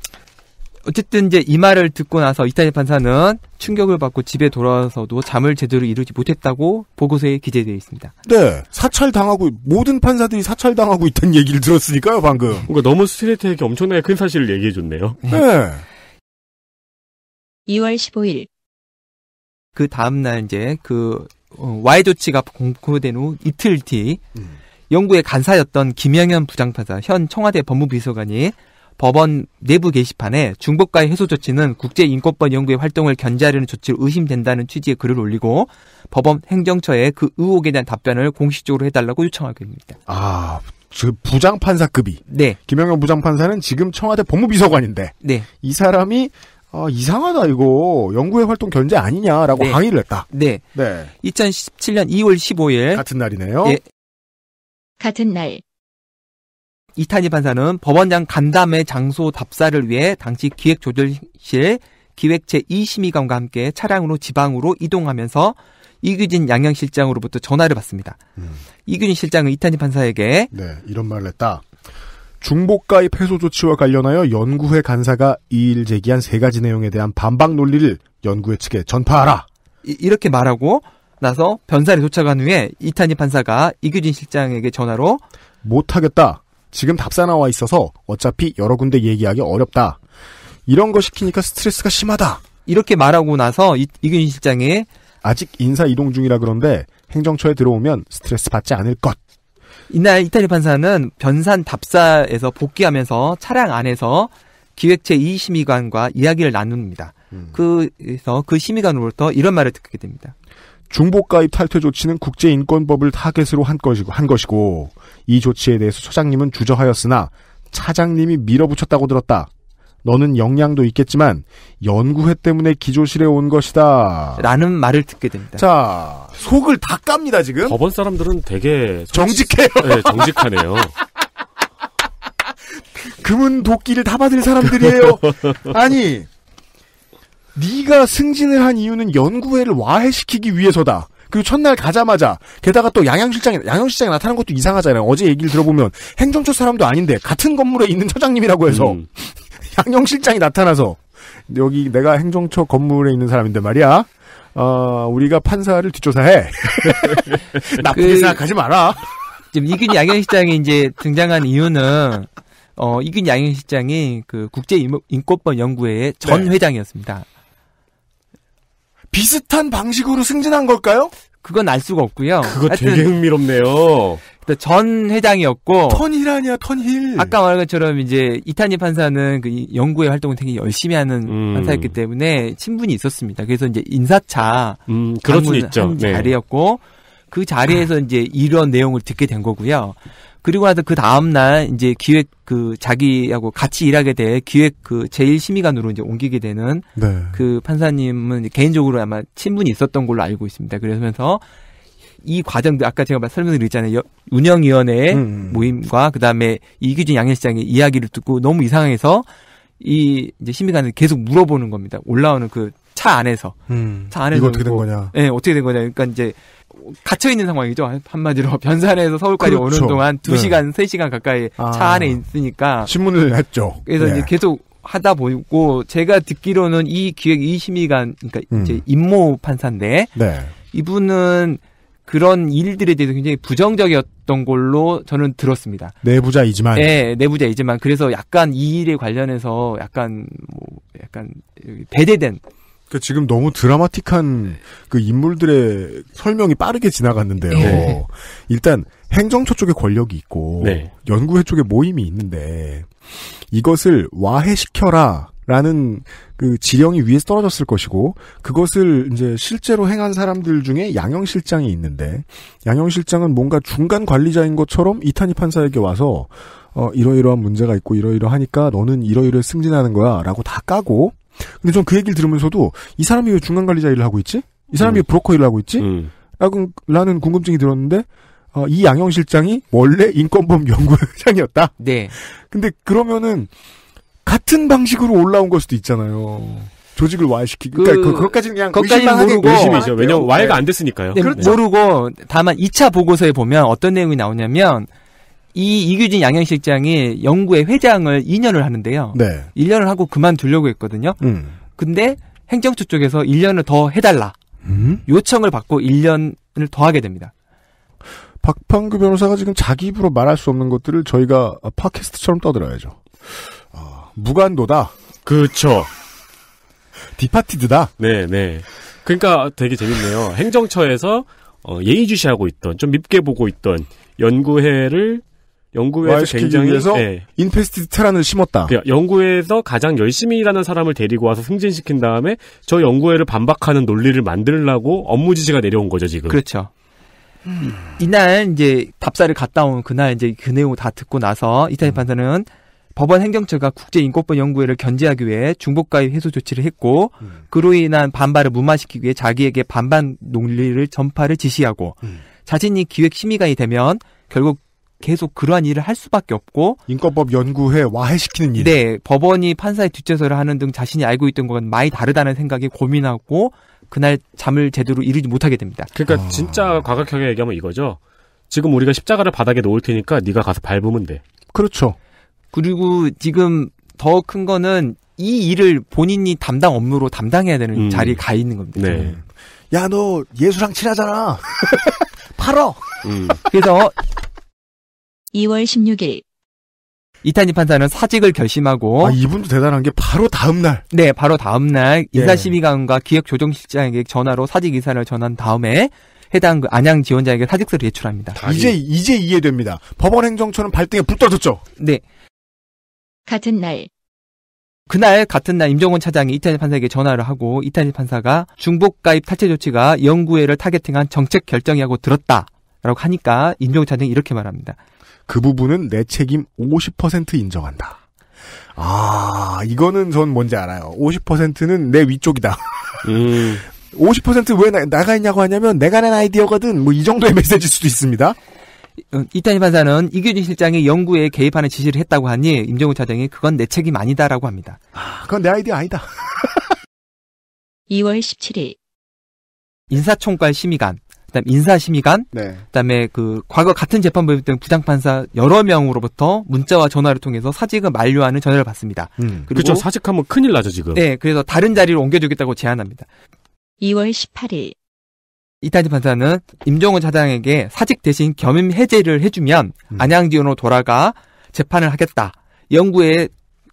어쨌든 이제 이 말을 듣고 나서 이타리 판사는 충격을 받고 집에 돌아와서도 잠을 제대로 이루지 못했다고 보고서에 기재되어 있습니다. 네. 사찰 당하고 모든 판사들이 사찰 당하고 있다는 얘기를 들었으니까요, 방금. 그러 너무 스트레이트에게 엄청나게 큰 사실을 얘기해 줬네요. 네. 2월 15일 그 다음 날 이제 그와이 어, 조치가 공포된 후 이틀 뒤 음. 영국의 간사였던 김영현 부장판사 현 청와대 법무비서관이 법원 내부 게시판에 중법과의 해소 조치는 국제인권법 연구의 활동을 견제하려는 조치로 의심된다는 취지의 글을 올리고 법원 행정처에 그 의혹에 대한 답변을 공식적으로 해달라고 요청하게 됩니다. 아, 즉 부장 판사급이. 네. 김영현 부장 판사는 지금 청와대 법무비서관인데. 네. 이 사람이 아, 이상하다 이거 연구회 활동 견제 아니냐라고 네. 항의를 했다. 네. 네. 2017년 2월 15일 같은 날이네요. 네. 같은 날 이탄희 판사는 법원장 간담회 장소 답사를 위해 당시 기획조절실 기획 체이심의관과 함께 차량으로 지방으로 이동하면서 이규진 양양실장으로부터 전화를 받습니다. 음. 이규진 실장은 이탄희 판사에게 네, 이런 말을 했다. 중복가입 해소 조치와 관련하여 연구회 간사가 이일 제기한 세 가지 내용에 대한 반박 논리를 연구회 측에 전파하라. 이, 렇게 말하고 나서 변사를 도착한 후에 이탄희 판사가 이규진 실장에게 전화로 못하겠다. 지금 답사 나와 있어서 어차피 여러 군데 얘기하기 어렵다. 이런 거 시키니까 스트레스가 심하다. 이렇게 말하고 나서 이, 이균 실장에 아직 인사 이동 중이라 그런데 행정처에 들어오면 스트레스 받지 않을 것. 이날 이탈리 판사는 변산 답사에서 복귀하면서 차량 안에서 기획체 이심의관과 이야기를 나눕니다. 음. 그래서 그 심의관으로부터 이런 말을 듣게 됩니다. 중복가입 탈퇴 조치는 국제인권법을 타겟으로 한 것이고, 한 것이고, 이 조치에 대해서 소장님은 주저하였으나, 차장님이 밀어붙였다고 들었다. 너는 영향도 있겠지만, 연구회 때문에 기조실에 온 것이다. 라는 말을 듣게 됩니다. 자, 속을 다 깝니다, 지금. 법원 사람들은 되게. 정직해요. 네, 정직하네요. 금은 도끼를 다 받을 사람들이에요. 아니, 네가 승진을 한 이유는 연구회를 와해시키기 위해서다. 그리고 첫날 가자마자 게다가 또 양양실장이 양양실장이 나타난 것도 이상하잖아요. 어제 얘기를 들어보면 행정처 사람도 아닌데 같은 건물에 있는 처장님이라고 해서 음. 양양실장이 나타나서 여기 내가 행정처 건물에 있는 사람인데 말이야. 어, 우리가 판사를 뒷조사해. 나쁘게 그, 생각하지 마라. 지금 이근 양양실장이 이제 등장한 이유는 어, 이근 양현실장이 그 국제인권법 연구회의 전 네. 회장이었습니다. 비슷한 방식으로 승진한 걸까요? 그건 알 수가 없고요. 그거 되게 흥미롭네요. 전 회장이었고 턴 힐아니야 턴힐. 아까 말한 것처럼 이제 이탄희 판사는 그 연구의 활동을 되게 열심히 하는 음. 판사였기 때문에 친분이 있었습니다. 그래서 이제 인사차 음, 그럴 수 있죠. 네. 자리였고 네. 그 자리에서 이제 이런 내용을 듣게 된 거고요. 그리고 나서 그 다음날 이제 기획 그 자기하고 같이 일하게 될 기획 그 제1심의관으로 이제 옮기게 되는 네. 그 판사님은 개인적으로 아마 친분이 있었던 걸로 알고 있습니다. 그러면서 이 과정도 아까 제가 설명드렸잖아요. 운영위원회 음, 음. 모임과 그 다음에 이규진 양현시장의 이야기를 듣고 너무 이상해서 이 이제 심의관을 계속 물어보는 겁니다. 올라오는 그 차 안에서 음. 차 안에서 이거 어떻게 된 뭐 거냐? 예, 네, 어떻게 된 거냐? 그러니까 이제 갇혀 있는 상황이죠. 한마디로 변산에서 서울까지 그렇죠. 오는 동안 2시간, 네. 3시간 가까이 아. 차 안에 있으니까 신문을 냈죠. 그래서 네. 이제 계속 하다 보고 제가 듣기로는 이 기획 이심이간 그러니까 음. 이제 임모 판사인데 네. 이분은 그런 일들에 대해서 굉장히 부정적이었던 걸로 저는 들었습니다. 내부자이지만 네, 내부자이지만 그래서 약간 이 일에 관련해서 약간 뭐 약간 배제된 그러니까 지금 너무 드라마틱한 네. 그 인물들의 설명이 빠르게 지나갔는데요. 네. 일단 행정처 쪽에 권력이 있고 네. 연구회 쪽에 모임이 있는데 이것을 와해시켜라. 라는 그 지령이 위에서 떨어졌을 것이고 그것을 이제 실제로 행한 사람들 중에 양영 실장이 있는데 양영 실장은 뭔가 중간 관리자인 것처럼 이탄희 판사에게 와서 어 이러이러한 문제가 있고 이러이러하니까 너는 이러이러 승진하는 거야라고 다 까고 근데 전 그 얘기를 들으면서도 이 사람이 왜 중간 관리자 일을 하고 있지? 이 사람이 음. 브로커 일을 하고 있지? 음. 라고, 라는 궁금증이 들었는데 어, 이 양형 실장이 원래 인권범 연구회장이었다. 네. 근데 그러면은 같은 방식으로 올라온 걸 수도 있잖아요. 음. 조직을 와해시키기. 그, 그러니까 그, 그것까지는 그냥 그것까지는 모르고 의심이죠. 왜냐면 와해가 네. 안 됐으니까요. 네, 네. 모르고 다만 2차 보고서에 보면 어떤 내용이 나오냐면 이 이규진 양양실장이 연구회 회장을 2년을 하는데요. 네. 1년을 하고 그만두려고 했거든요. 음. 근데 행정처 쪽에서 1년을 더 해달라. 음? 요청을 받고 1년을 더 하게 됩니다. 박판규 변호사가 지금 자기 입으로 말할 수 없는 것들을 저희가 팟캐스트처럼 떠들어야죠. 어, 무관도다. 그쵸죠 디파티드다. 네, 네. 그러니까 되게 재밌네요. 행정처에서 어, 예의주시하고 있던 좀 밉게 보고 있던 연구회를 연구회에서 굉장히 위해서 예. 인페스티드 테란을 심었다. 예, 그러니까 연구회에서 가장 열심히 일하는 사람을 데리고 와서 승진시킨 다음에 저 연구회를 반박하는 논리를 만들라고 업무 지시가 내려온 거죠 지금. 그렇죠. 음. 이날 이제 답사를 갔다 온 그날 이제 그 내용 다 듣고 나서 이타리 음. 판사는 법원 행정처가 국제인권법 연구회를 견제하기 위해 중복가입 해소 조치를 했고 음. 그로 인한 반발을 무마시키기 위해 자기에게 반반 논리를 전파를 지시하고 음. 자신이 기획 심의관이 되면 결국 계속 그러한 일을 할 수밖에 없고 인권법 연구회 와해시키는 일. 네, 법원이 판사의 뒷제설을 하는 등 자신이 알고 있던 것과 많이 다르다는 생각에 고민하고 그날 잠을 제대로 이루지 못하게 됩니다. 그러니까 아... 진짜 과격하게 얘기하면 이거죠. 지금 우리가 십자가를 바닥에 놓을 테니까 네가 가서 밟으면 돼. 그렇죠. 그리고 지금 더 큰 거는 이 일을 본인이 담당 업무로 담당해야 되는 음. 자리에 가 있는 겁니다. 네. 야, 너 예수랑 친하잖아. 팔어. 음. 그래서 2월 16일 이탄희 판사는 사직을 결심하고 아 이분도 대단한 게 바로 다음 날. 네, 바로 다음 날 예. 인사심의관과 기획조정실장에게 전화로 사직 의사를 전한 다음에 해당 그 안양 지원자에게 사직서를 제출합니다. 이제 이제 이해됩니다. 법원 행정처는 발등에 불 떨어졌죠. 네. 같은 날 그날 같은 날 임정원 차장이 이탄희 판사에게 전화를 하고 이탄희 판사가 중복 가입 탈퇴 조치가 영구회를 타겟팅한 정책 결정이라고 들었다. 라고 하니까 임종원 차장이 이렇게 말합니다. 그 부분은 내 책임 50% 인정한다. 아, 이거는 전 뭔지 알아요. 50%는 내 위쪽이다. 음. 50%왜 나, 가 있냐고 하냐면 내가 낸 아이디어거든. 뭐 이 정도의 메시지일 수도 있습니다. 어, 이탄희 판사는 이규진 실장이 연구에 개입하는 지시를 했다고 하니 임정우 차장이 그건 내 책임 아니다라고 합니다. 아, 그건 내 아이디어 아니다. 2월 17일 인사총괄 심의관 그다음 인사심의관, 네. 그다음에 그 과거 같은 재판부에 있던 부장판사 여러 명으로부터 문자와 전화를 통해서 사직을 만료하는 전화를 받습니다. 음. 그렇죠. 사직하면 큰일 나죠 지금. 네, 그래서 다른 자리로 옮겨주겠다고 제안합니다. 2월 18일 이타니 판사는 임종원 차장에게 사직 대신 겸임 해제를 해주면 음. 안양지원으로 돌아가 재판을 하겠다. 연구에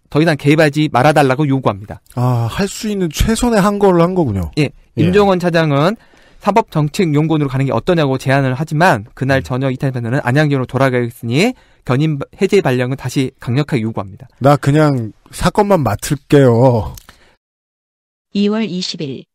더 이상 개입하지 말아달라고 요구합니다. 아, 할 수 있는 최선의 한 걸로 한 거군요. 예. 임종원 예. 차장은 사법정책용구으로 가는 게 어떠냐고 제안을 하지만 그날 저녁 이탈 변호는 안양교로 돌아가겠으니 견인 해제 발령은 다시 강력하게 요구합니다. 나 그냥 사건만 맡을게요. 2월 20일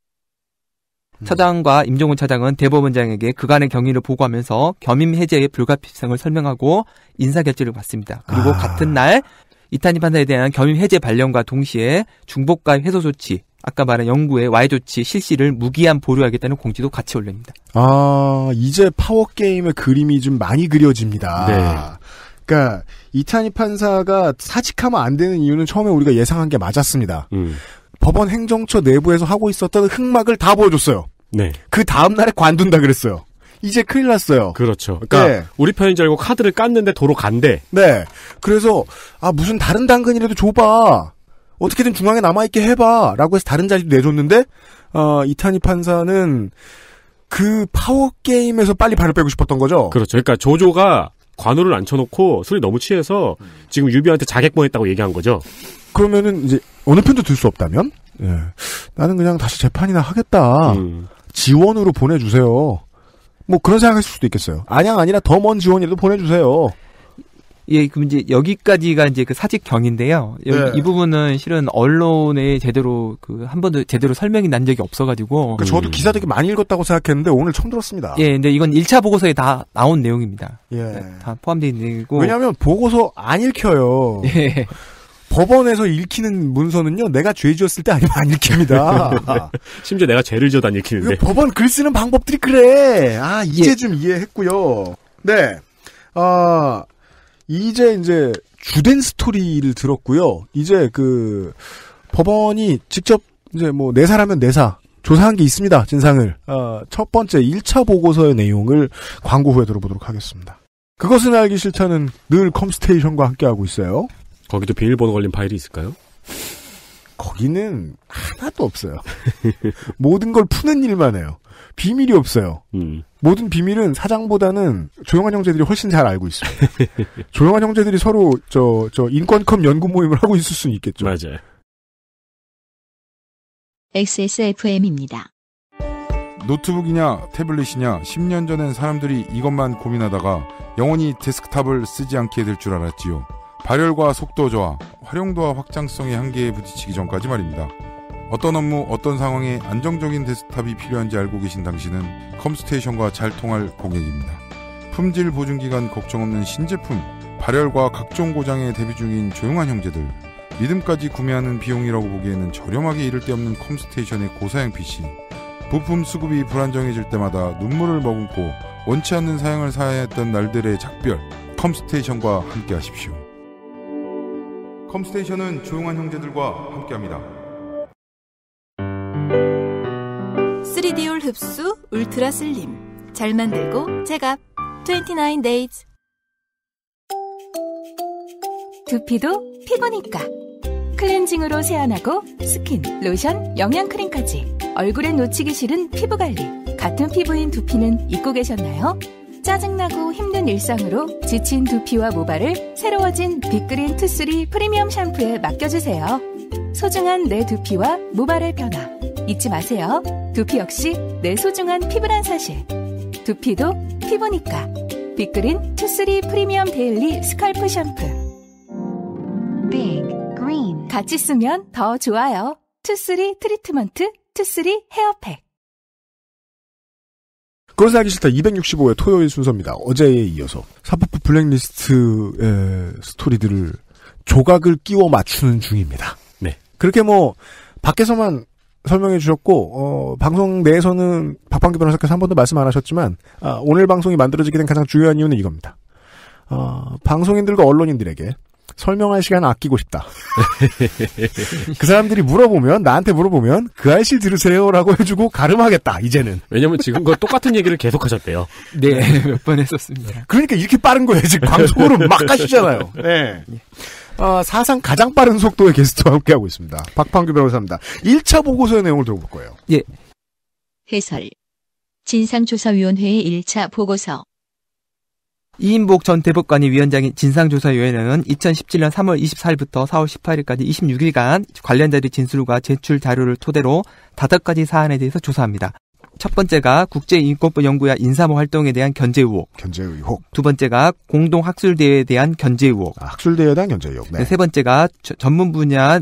음. 차장과 임종훈 차장은 대법원장에게 그간의 경위를 보고하면서 겸임 해제의 불가피성을 설명하고 인사결재를 받습니다. 그리고 아... 같은 날 이탄희 판사에 대한 겸임 해제 발령과 동시에 중복과 해소 조치, 아까 말한 연구의와이 조치 실시를 무기한 보류하겠다는 공지도 같이 올립니다. 아, 이제 파워 게임의 그림이 좀 많이 그려집니다. 네. 그러니까 이탄희 판사가 사직하면 안 되는 이유는 처음에 우리가 예상한 게 맞았습니다. 음. 법원 행정처 내부에서 하고 있었던 흑막을 다 보여줬어요. 네. 그 다음 날에 관둔다 그랬어요. 이제 큰일 났어요. 그렇죠. 그러니까 네. 우리 편인 줄 알고 카드를 깠는데 도로 간대. 네. 그래서 아 무슨 다른 당근이라도 줘봐. 어떻게든 중앙에 남아있게 해봐. 라고 해서 다른 자리도 내줬는데, 어, 이타니 판사는 그 파워게임에서 빨리 발을 빼고 싶었던 거죠? 그렇죠. 그러니까 조조가 관우를 앉혀놓고 술이 너무 취해서 지금 유비한테 자객보냈다고 얘기한 거죠. 그러면은 이제 어느 편도 들 수 없다면? 예. 나는 그냥 다시 재판이나 하겠다. 음. 지원으로 보내주세요. 뭐 그런 생각했을 수도 있겠어요. 아냥 아니라 더 먼 지원이라도 보내주세요. 예, 그럼 이제 여기까지가 이제 그 사직경인데요. 여기, 네. 이 부분은 실은 언론에 제대로 그 한 번도 제대로 설명이 난 적이 없어가지고. 그 저도 기사 되게 많이 읽었다고 생각했는데 오늘 처음 들었습니다. 예, 근데 이건 1차 보고서에 다 나온 내용입니다. 예. 네, 다 포함되어 있는 내용이고. 왜냐하면 보고서 안 읽혀요. 예. 법원에서 읽히는 문서는요, 내가 죄 지었을 때 아니면 안 읽힙니다. 심지어 내가 죄를 지어도 안 읽히는데. 법원 글 쓰는 방법들이 그래. 아, 이제 예. 좀 이해했고요. 네. 아, 어... 이제 이제 주된 스토리를 들었고요. 이제 그 법원이 직접 이제 뭐 내사라면 네 내사 네 조사한 게 있습니다. 진상을 어, 첫 번째 1차 보고서의 내용을 광고 후에 들어보도록 하겠습니다. 그것은 알기 싫다는 늘 컴스테이션과 함께하고 있어요. 거기도 비밀번호 걸린 파일이 있을까요? 거기는 하나도 없어요. 모든 걸 푸는 일만 해요. 비밀이 없어요. 음. 모든 비밀은 사장보다는 조용한 형제들이 훨씬 잘 알고 있습니다. 조용한 형제들이 서로 저, 저 인권컵 연구 모임을 하고 있을 수는 있겠죠. 맞아요. XSFM입니다. 노트북이냐 태블릿이냐 10년 전엔 사람들이 이것만 고민하다가 영원히 데스크탑을 쓰지 않게 될 줄 알았지요. 발열과 속도 저하, 활용도와 확장성의 한계에 부딪히기 전까지 말입니다. 어떤 업무, 어떤 상황에 안정적인 데스탑이 필요한지 알고 계신 당신은 컴스테이션과 잘 통할 고객입니다. 품질 보증기간 걱정 없는 신제품, 발열과 각종 고장에 대비 중인 조용한 형제들, 믿음까지 구매하는 비용이라고 보기에는 저렴하게 이를 데 없는 컴스테이션의 고사양 PC, 부품 수급이 불안정해질 때마다 눈물을 머금고 원치 않는 사양을 사야 했던 날들의 작별, 컴스테이션과 함께 하십시오. 컴스테이션은 조용한 형제들과 함께합니다. 3D올 흡수 울트라 슬림. 잘 만들고 제값 29 days. 두피도 피부니까. 클렌징으로 세안하고 스킨, 로션, 영양크림까지. 얼굴에 놓치기 싫은 피부관리. 같은 피부인 두피는 잊고 계셨나요? 짜증나고 힘든 일상으로 지친 두피와 모발을 새로워진 빅그린 투쓰리 프리미엄 샴푸에 맡겨주세요. 소중한 내 두피와 모발의 변화 잊지 마세요. 두피 역시 내 소중한 피부란 사실. 두피도 피부니까. 빅그린 투쓰리 프리미엄 데일리 스컬프 샴푸. 빅 그린. 같이 쓰면 더 좋아요. 투쓰리 트리트먼트 투쓰리 헤어팩. 그것을 하기 싫다 265회 토요일 순서입니다. 어제에 이어서 사법부 블랙리스트의 스토리들을 조각을 끼워 맞추는 중입니다. 네. 그렇게 뭐 밖에서만 설명해 주셨고 어, 방송 내에서는 박방기 변호사께서 한 번도 말씀 안 하셨지만 아, 오늘 방송이 만들어지게 된 가장 중요한 이유는 이겁니다. 어, 방송인들과 언론인들에게 설명할 시간 아끼고 싶다. 그 사람들이 물어보면 나한테 물어보면 그 아이씨 들으세요라고 해주고 가름하겠다. 이제는 왜냐면 지금 거 똑같은 얘기를 계속 하셨대요. 네, 몇 번 했었습니다. 그러니까 이렇게 빠른 거예요. 지금 방송으로 막가시잖아요 네. 네. 어, 사상 가장 빠른 속도의 게스트와 함께하고 있습니다. 박판규 변호사입니다. 1차 보고서의 내용을 들어볼 거예요. 예. 해설. 진상조사위원회의 1차 보고서. 이인복 전 대법관이 위원장인 진상조사위원회는 2017년 3월 24일부터 4월 18일까지 26일간 관련자들의 진술과 제출 자료를 토대로 다섯 가지 사안에 대해서 조사합니다. 첫 번째가 국제인권법 연구야 인사모 활동에 대한 견제 의혹. 견제 의혹. 두 번째가 공동 학술대회에 대한 견제 의혹. 아, 학술대회에 대한 견제 의혹. 네. 네, 세 번째가 저, 전문 분야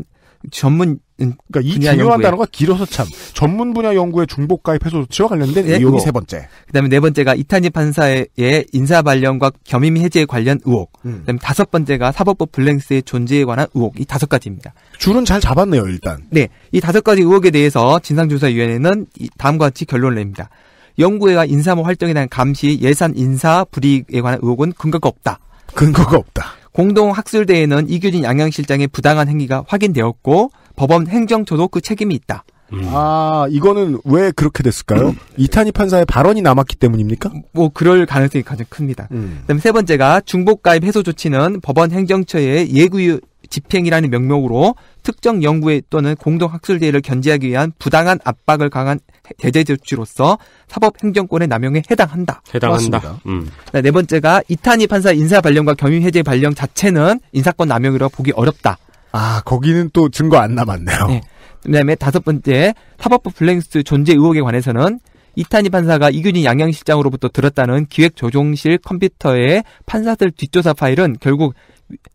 전문 음, 그러니까 이 중요한 단어가 길어서 참 전문 분야 연구에 중복 가입 해소 조치와 관련된 네, 의혹이 세 번째. 그다음에 네 번째가 이탄희 판사의 인사 발령과 겸임 해제 에 관련 의혹. 음. 그다음에 다섯 번째가 사법부 블랙스의 존재에 관한 의혹. 이 다섯 가지입니다. 줄은 잘 잡았네요, 일단. 네, 이 다섯 가지 의혹에 대해서 진상조사위원회는 다음과 같이 결론을 냅니다. 연구회가 인사모 뭐 활동에 대한 감시, 예산 인사 불이익에 관한 의혹은 근거가 없다. 근거가 없다. 공동학술대회는 이규진 양양실장의 부당한 행위가 확인되었고 법원 행정처도 그 책임이 있다. 음. 아, 이거는 왜 그렇게 됐을까요? 음. 이탄희 판사의 발언이 남았기 때문입니까? 뭐, 그럴 가능성이 가장 큽니다. 음. 그 다음 세 번째가 중복가입 해소 조치는 법원 행정처의 예구 집행이라는 명목으로 특정 연구회 또는 공동학술대회를 견제하기 위한 부당한 압박을 강한 대제조치로서 사법행정권의 남용에 해당한다. 해당한다. 음. 네, 네 번째가 이탄희 판사 인사 발령과 경위 해제 발령 자체는 인사권 남용이라 보기 어렵다. 아 거기는 또 증거 안 남았네요. 네. 그다음에 다섯 번째 사법부 블랙스 존재 의혹에 관해서는 이탄희 판사가 이균희 양양실장으로부터 들었다는 기획조정실 컴퓨터의 판사들 뒷조사 파일은 결국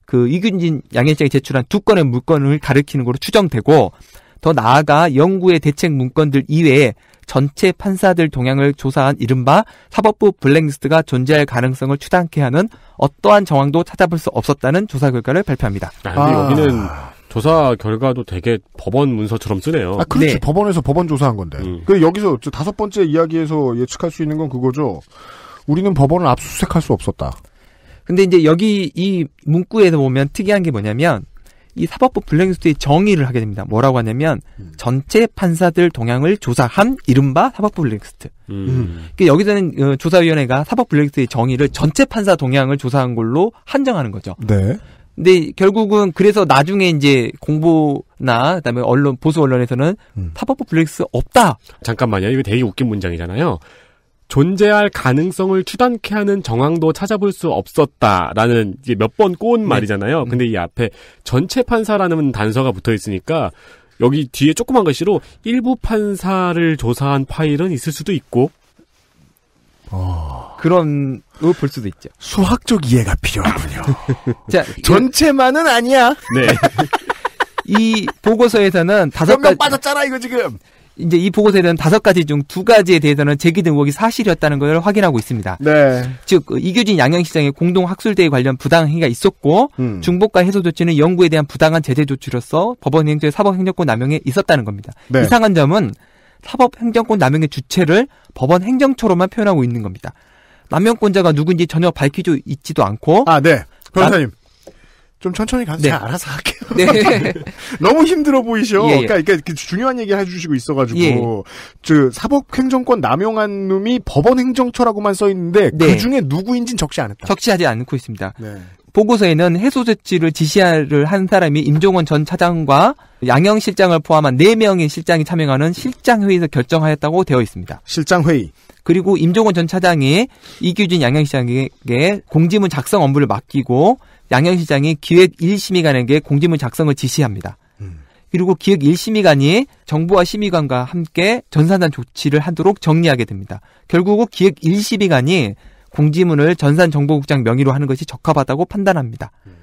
그 이균진 양실장이 제출한 두 건의 물건을 가리키는 것으로 추정되고 더 나아가 연구의 대책 문건들 이외에 전체 판사들 동향을 조사한 이른바 사법부 블랙리스트가 존재할 가능성을 추단케 하는 어떠한 정황도 찾아볼 수 없었다는 조사 결과를 발표합니다. 아, 근데 아. 여기는 조사 결과도 되게 법원 문서처럼 쓰네요. 아, 그렇지. 네. 법원에서 법원 조사한 건데. 음. 그 여기서 다섯 번째 이야기에서 예측할 수 있는 건 그거죠. 우리는 법원을 압수수색할 수 없었다. 근데 이제 여기 이 문구에서 보면 특이한 게 뭐냐면 이 사법부 블랙리스트의 정의를 하게 됩니다. 뭐라고 하냐면 음. 전체 판사들 동향을 조사한 이른바 사법부 블랙리스트. 음. 음. 그러니까 여기서는 어, 조사위원회가 사법 블랙리스트의 정의를 전체 판사 동향을 조사한 걸로 한정하는 거죠. 네. 근데 결국은 그래서 나중에 이제 공보나 그다음에 언론 보수 언론에서는 음. 사법부 블랙스 리트 없다. 잠깐만요. 이거 되게 웃긴 문장이잖아요. 존재할 가능성을 추단케 하는 정황도 찾아볼 수 없었다라는 몇 번 꼬은 네. 말이잖아요. 네. 근데 이 앞에 전체 판사라는 단서가 붙어 있으니까 여기 뒤에 조그만 글씨로 일부 판사를 조사한 파일은 있을 수도 있고 어... 그런 볼 수도 있죠. 수학적 이해가 필요하군요. 자, 그 전체만은 아니야. 네. 이 보고서에서는 다섯 가 빠졌잖아 이거 지금 이제 이 보고서에 대한 다섯 가지 중 두 가지에 대해서는 제기된 의혹이 사실이었다는 것을 확인하고 있습니다. 네. 즉 그 이규진 양양시장의 공동 학술대회 관련 부당 행위가 있었고 음. 중복과 해소 조치는 연구에 대한 부당한 제재 조치로서 법원 행정의 사법 행정권 남용에 있었다는 겁니다. 네. 이상한 점은 사법 행정권 남용의 주체를 법원 행정처로만 표현하고 있는 겁니다. 남용권자가 누군지 전혀 밝히져 있지도 않고 아, 네. 변호사님. 좀 천천히 가서 네. 잘 알아서 할게요. 네. 너무 힘들어 보이셔. 예, 예. 그러니까, 그러니까 중요한 얘기 해주시고 있어가지고 예, 예. 저 사법행정권 남용한 놈이 법원 행정처라고만 써 있는데 네. 그 중에 누구인진 적시 않았다. 적시하지 않고 있습니다. 네. 보고서에는 해소 조치를 지시를 한 사람이 임종원 전 차장과 양영 실장을 포함한 4명의 실장이 참여하는 실장회의에서 결정하였다고 되어 있습니다. 실장회의. 그리고 임종원 전 차장이 이규진 양양 시장에게 공지문 작성 업무를 맡기고 양현시장이 기획 1심의관에게 공지문 작성을 지시합니다. 음. 그리고 기획 1심의관이 정부와 심의관과 함께 전산단 조치를 하도록 정리하게 됩니다. 결국은 기획 1심의관이 공지문을 전산정보국장 명의로 하는 것이 적합하다고 판단합니다. 음.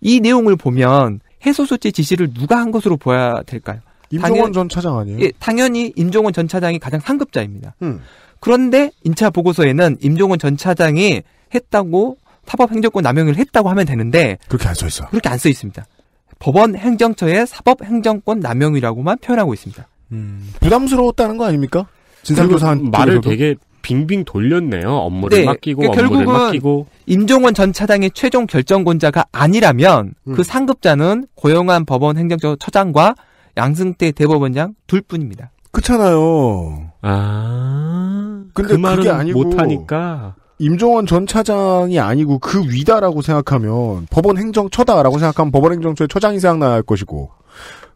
이 내용을 보면 해소소치 지시를 누가 한 것으로 보아야 될까요? 임종원 당연, 전 차장 아니에요? 예, 당연히 임종원 전 차장이 가장 상급자입니다. 음. 그런데 인차 보고서에는 임종원 전 차장이 했다고 사법 행정권 남용을 했다고 하면 되는데 그렇게 안써 있어. 그렇게 안써 있습니다. 법원 행정처의 사법 행정권 남용이라고만 표현하고 있습니다. 음, 부담스러웠다는 거 아닙니까? 진상조사한 말을 되게 빙빙 돌렸네요. 업무를 네, 맡기고 그러니까 업무를 결국은 맡기고 임종원 전 차장이 최종 결정권자가 아니라면 음. 그 상급자는 고용한 법원 행정처 처장과 양승태 대법원장 둘뿐입니다. 그렇잖아요. 아, 근데 그 말은 아니고 못하니까 임종원 전 차장이 아니고 그 위다라고 생각하면 법원 행정처다라고 생각하면 법원 행정처의 처장이 생각나야할 것이고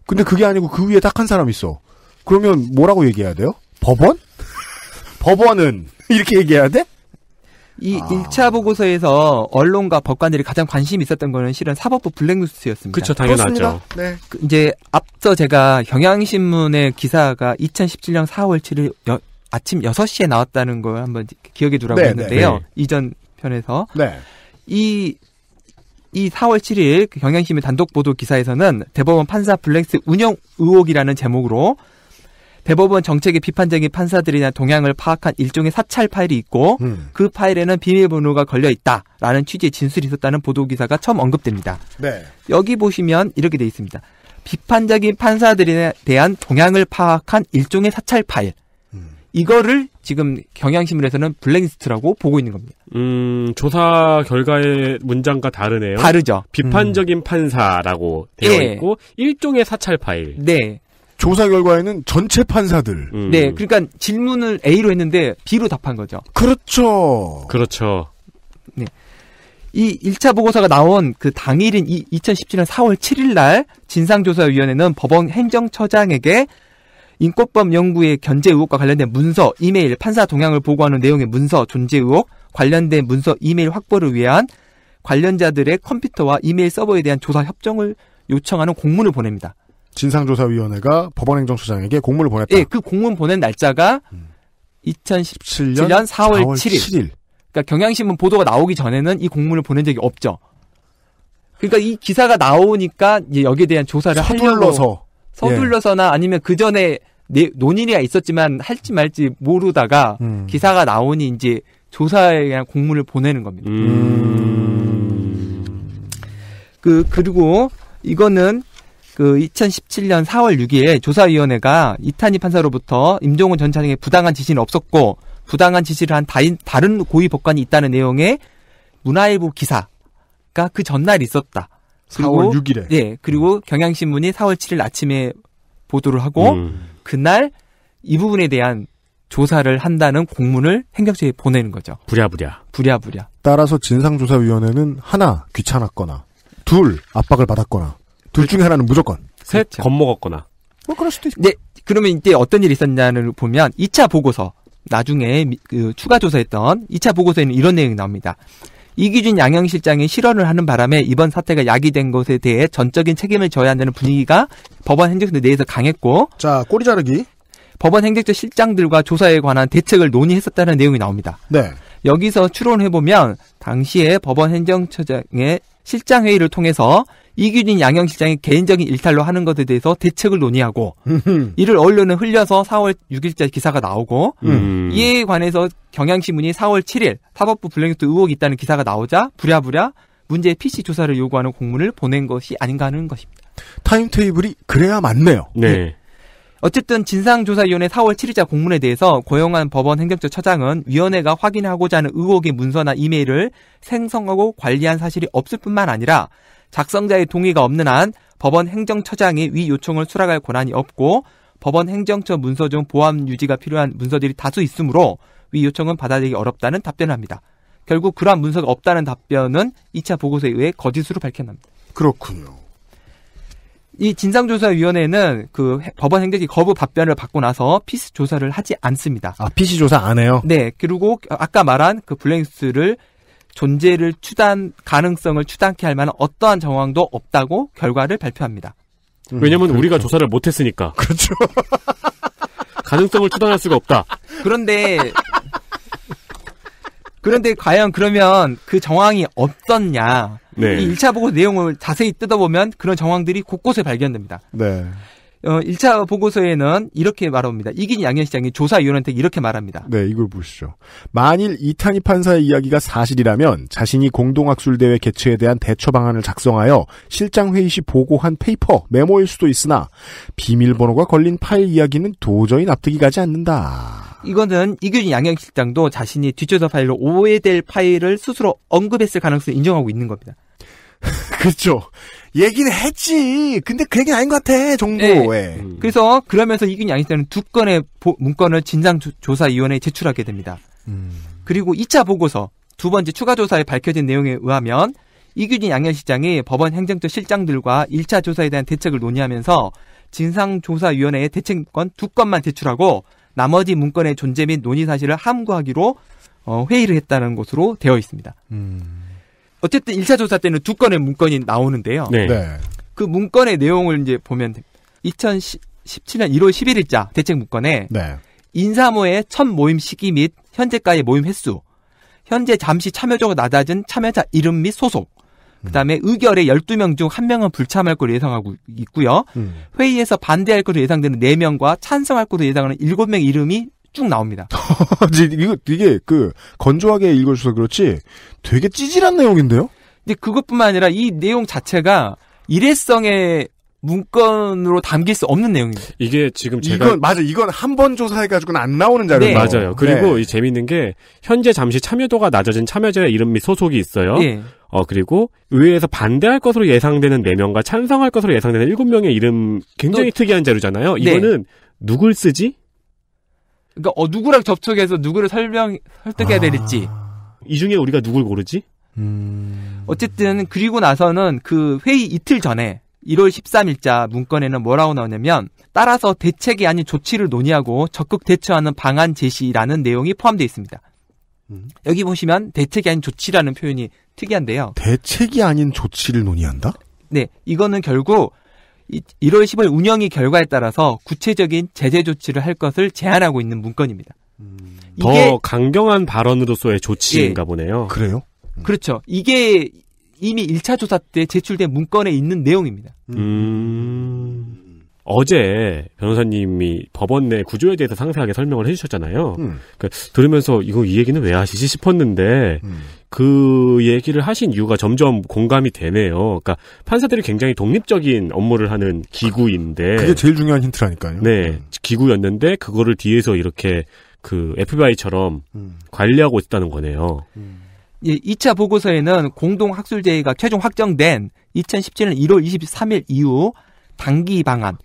근데 그게 아니고 그 위에 딱 한 사람 있어 그러면 뭐라고 얘기해야 돼요? 법원? 법원은 이렇게 얘기해야 돼? 이 아. 1차 보고서에서 언론과 법관들이 가장 관심이 있었던 거는 실은 사법부 블랙뉴스였습니다. 그렇죠. 당연하죠. 네. 그 이제 앞서 제가 경향신문의 기사가 2017년 4월 7일 여, 아침 6시에 나왔다는 걸 한번 기억해 두라고 네, 했는데요. 네, 네. 이전 편에서. 네. 이, 이 4월 7일 그 경향심의 단독 보도 기사에서는 대법원 판사 블랙스 운영 의혹이라는 제목으로 대법원 정책의 비판적인 판사들이나 동향을 파악한 일종의 사찰 파일이 있고 음. 그 파일에는 비밀번호가 걸려 있다라는 취지의 진술이 있었다는 보도 기사가 처음 언급됩니다. 네. 여기 보시면 이렇게 돼 있습니다. 비판적인 판사들에 대한 동향을 파악한 일종의 사찰 파일. 이거를 지금 경향신문에서는 블랙리스트라고 보고 있는 겁니다. 음, 조사 결과의 문장과 다르네요. 다르죠. 비판적인 음. 판사라고 되어 네. 있고 일종의 사찰 파일. 네. 조사 결과에는 전체 판사들. 음. 네, 그러니까 질문을 A로 했는데 B로 답한 거죠. 그렇죠. 그렇죠. 네. 이 1차 보고서가 나온 그 당일인 2017년 4월 7일 날 진상조사위원회는 법원 행정처장에게 인권법 연구의 견제 의혹과 관련된 문서, 이메일, 판사 동향을 보고하는 내용의 문서 존재 의혹, 관련된 문서 이메일 확보를 위한 관련자들의 컴퓨터와 이메일 서버에 대한 조사 협정을 요청하는 공문을 보냅니다. 진상조사위원회가 법원행정처장에게 공문을 보냈다. 예, 그 공문 보낸 날짜가 2017년 4월, 4월 7일. 7일. 그러니까 경향신문 보도가 나오기 전에는 이 공문을 보낸 적이 없죠. 그러니까 이 기사가 나오니까 여기에 대한 조사를 서둘러서 하려고 서둘러서나 예. 아니면 그 전에 논의가 있었지만 할지 말지 모르다가 음. 기사가 나오니 이제 조사에 그냥 공문을 보내는 겁니다. 음. 음. 그 그리고 이거는 그 2017년 4월 6일 조사위원회가 이탄희 판사로부터 임종훈 전 차장의 부당한 지시는 없었고 부당한 지시를 한 다인, 다른 고위 법관이 있다는 내용의 문화일보 기사가 그 전날 있었다. 그리고, 4월 6일에. 예, 그리고 경향신문이 4월 7일 아침에 보도를 하고 음. 그날 이 부분에 대한 조사를 한다는 공문을 행정처에 보내는 거죠. 부랴부랴. 부랴부랴. 따라서 진상조사위원회는 하나 귀찮았거나 둘 압박을 받았거나 둘 중에 하나는 무조건 셋 그렇죠. 겁먹었거나 뭐 그럴 수도 있고. 네, 그러면 이때 어떤 일이 있었냐를 보면 2차 보고서 나중에 그 추가 조사했던 2차 보고서에는 이런 내용이 나옵니다. 이기준 양형실장이 실언을 하는 바람에 이번 사태가 야기된 것에 대해 전적인 책임을 져야 한다는 분위기가 법원 행정처 내에서 강했고 자 꼬리 자르기 법원 행정처 실장들과 조사에 관한 대책을 논의했었다는 내용이 나옵니다. 네. 여기서 추론해 보면 당시에 법원 행정처장의 실장 회의를 통해서 이규진 양형실장이 개인적인 일탈로 하는 것에 대해서 대책을 논의하고 이를 언론에 흘려서 4월 6일자 기사가 나오고 음. 이에 관해서 경향신문이 4월 7일 사법부 블랙리스트 의혹이 있다는 기사가 나오자 부랴부랴 문제의 PC 조사를 요구하는 공문을 보낸 것이 아닌가 하는 것입니다. 타임테이블이 그래야 맞네요. 네. 네. 어쨌든 진상조사위원회 4월 7일자 공문에 대해서 고용한 법원 행정처 처장은 위원회가 확인하고자 하는 의혹의 문서나 이메일을 생성하고 관리한 사실이 없을 뿐만 아니라 작성자의 동의가 없는 한 법원 행정처장이 위 요청을 수락할 권한이 없고 법원 행정처 문서 중 보안 유지가 필요한 문서들이 다수 있으므로 위 요청은 받아들이기 어렵다는 답변을 합니다. 결국 그러한 문서가 없다는 답변은 2차 보고서에 의해 거짓으로 밝혀납니다. 그렇군요. 이 진상조사위원회는 그 법원 행정이 거부 답변을 받고 나서 피스 조사를 하지 않습니다. 아, 피스 조사 안 해요? 네. 그리고 아까 말한 그 블랙리스트를 존재를 추단 가능성을 추단케 할 만한 어떠한 정황도 없다고 결과를 발표합니다. 음, 왜냐면 그렇죠. 우리가 조사를 못 했으니까. 그렇죠. 가능성을 추단할 수가 없다. 그런데 그런데 과연 그러면 그 정황이 어떻냐 네. 이 1차 보고 내용을 자세히 뜯어보면 그런 정황들이 곳곳에 발견됩니다. 네. 어, 1차 보고서에는 이렇게 말합니다. 이긴 양현시장이 조사위원한테 이렇게 말합니다. 네, 이걸 보시죠. 만일 이탄희 판사의 이야기가 사실이라면 자신이 공동학술대회 개최에 대한 대처 방안을 작성하여 실장회의 시 보고한 페이퍼, 메모일 수도 있으나 비밀번호가 걸린 파일 이야기는 도저히 납득이 가지 않는다. 이거는 이균희 양현실장도 자신이 뒷조사 파일로 오해될 파일을 스스로 언급했을 가능성을 인정하고 있는 겁니다. 그렇죠. 얘기는 했지. 근데 그 얘기는 아닌 것 같아. 정도에. 네. 예. 음. 그래서 그러면서 이균 양식자는 두 건의 보, 문건을 진상조사위원회에 제출하게 됩니다. 음. 그리고 2차 보고서 두 번째 추가 조사에 밝혀진 내용에 의하면 이규진 양현시장이 법원 행정처 실장들과 1차 조사에 대한 대책을 논의하면서 진상조사위원회에 대책권 두 건만 제출하고 나머지 문건의 존재 및 논의 사실을 함구하기로 어, 회의를 했다는 것으로 되어 있습니다. 음. 어쨌든 1차 조사 때는 두 건의 문건이 나오는데요. 네. 네. 그 문건의 내용을 이제 보면 2017년 1월 11일자 대책 문건에 네. 인사모의 첫 모임 시기 및 현재까지 모임 횟수, 현재 잠시 참여도가 낮아진 참여자 이름 및 소속, 음. 그다음에 음. 의결에 12명 중 1명은 불참할 것으로 예상하고 있고요. 음. 회의에서 반대할 것으로 예상되는 4명과 찬성할 것으로 예상하는 7명 이름이 쭉 나옵니다. 이거 되게 그 건조하게 읽어주셔서 그렇지 되게 찌질한 내용인데요. 근데 그것뿐만 아니라 이 내용 자체가 일회성의 문건으로 담길 수 없는 내용입니다. 이게 지금 제가 이건 맞아 이건 한 번 조사해가지고는 안 나오는 자료 네. 맞아요. 그리고 네. 이 재밌는 게 현재 잠시 참여도가 낮아진 참여자 의 이름 및 소속이 있어요. 네. 어 그리고 의회에서 반대할 것으로 예상되는 4명과 찬성할 것으로 예상되는 7명의 이름 굉장히 또, 특이한 자료잖아요. 네. 이거는 누굴 쓰지? 그러니까 어, 누구랑 접촉해서 누구를 설명 설득해야 아... 될지. 이 중에 우리가 누굴 고르지? 음... 어쨌든 그리고 나서는 그 회의 이틀 전에 1월 13일자 문건에는 뭐라고 나오냐면 따라서 대책이 아닌 조치를 논의하고 적극 대처하는 방안 제시라는 내용이 포함되어 있습니다. 음. 여기 보시면 대책이 아닌 조치라는 표현이 특이한데요. 대책이 아닌 조치를 논의한다? 네, 이거는 결국 1월 10일 운영위 결과에 따라서 구체적인 제재 조치를 할 것을 제안하고 있는 문건입니다. 음, 더 강경한 발언으로서의 조치인가 예, 보네요. 그래요? 음. 그렇죠. 이게 이미 1차 조사 때 제출된 문건에 있는 내용입니다. 음... 음. 어제 변호사님이 법원 내 구조에 대해서 상세하게 설명을 해주셨잖아요. 음. 그러니까 들으면서 이거 이 얘기는 왜 하시지 싶었는데 음. 그 얘기를 하신 이유가 점점 공감이 되네요. 그러니까 판사들이 굉장히 독립적인 업무를 하는 기구인데 그게 제일 중요한 힌트라니까요. 네, 음. 기구였는데 그거를 뒤에서 이렇게 그 FBI처럼 음. 관리하고 있다는 거네요. 예, 음. 2차 보고서에는 공동학술제의가 최종 확정된 2017년 1월 23일 이후 단기 방안,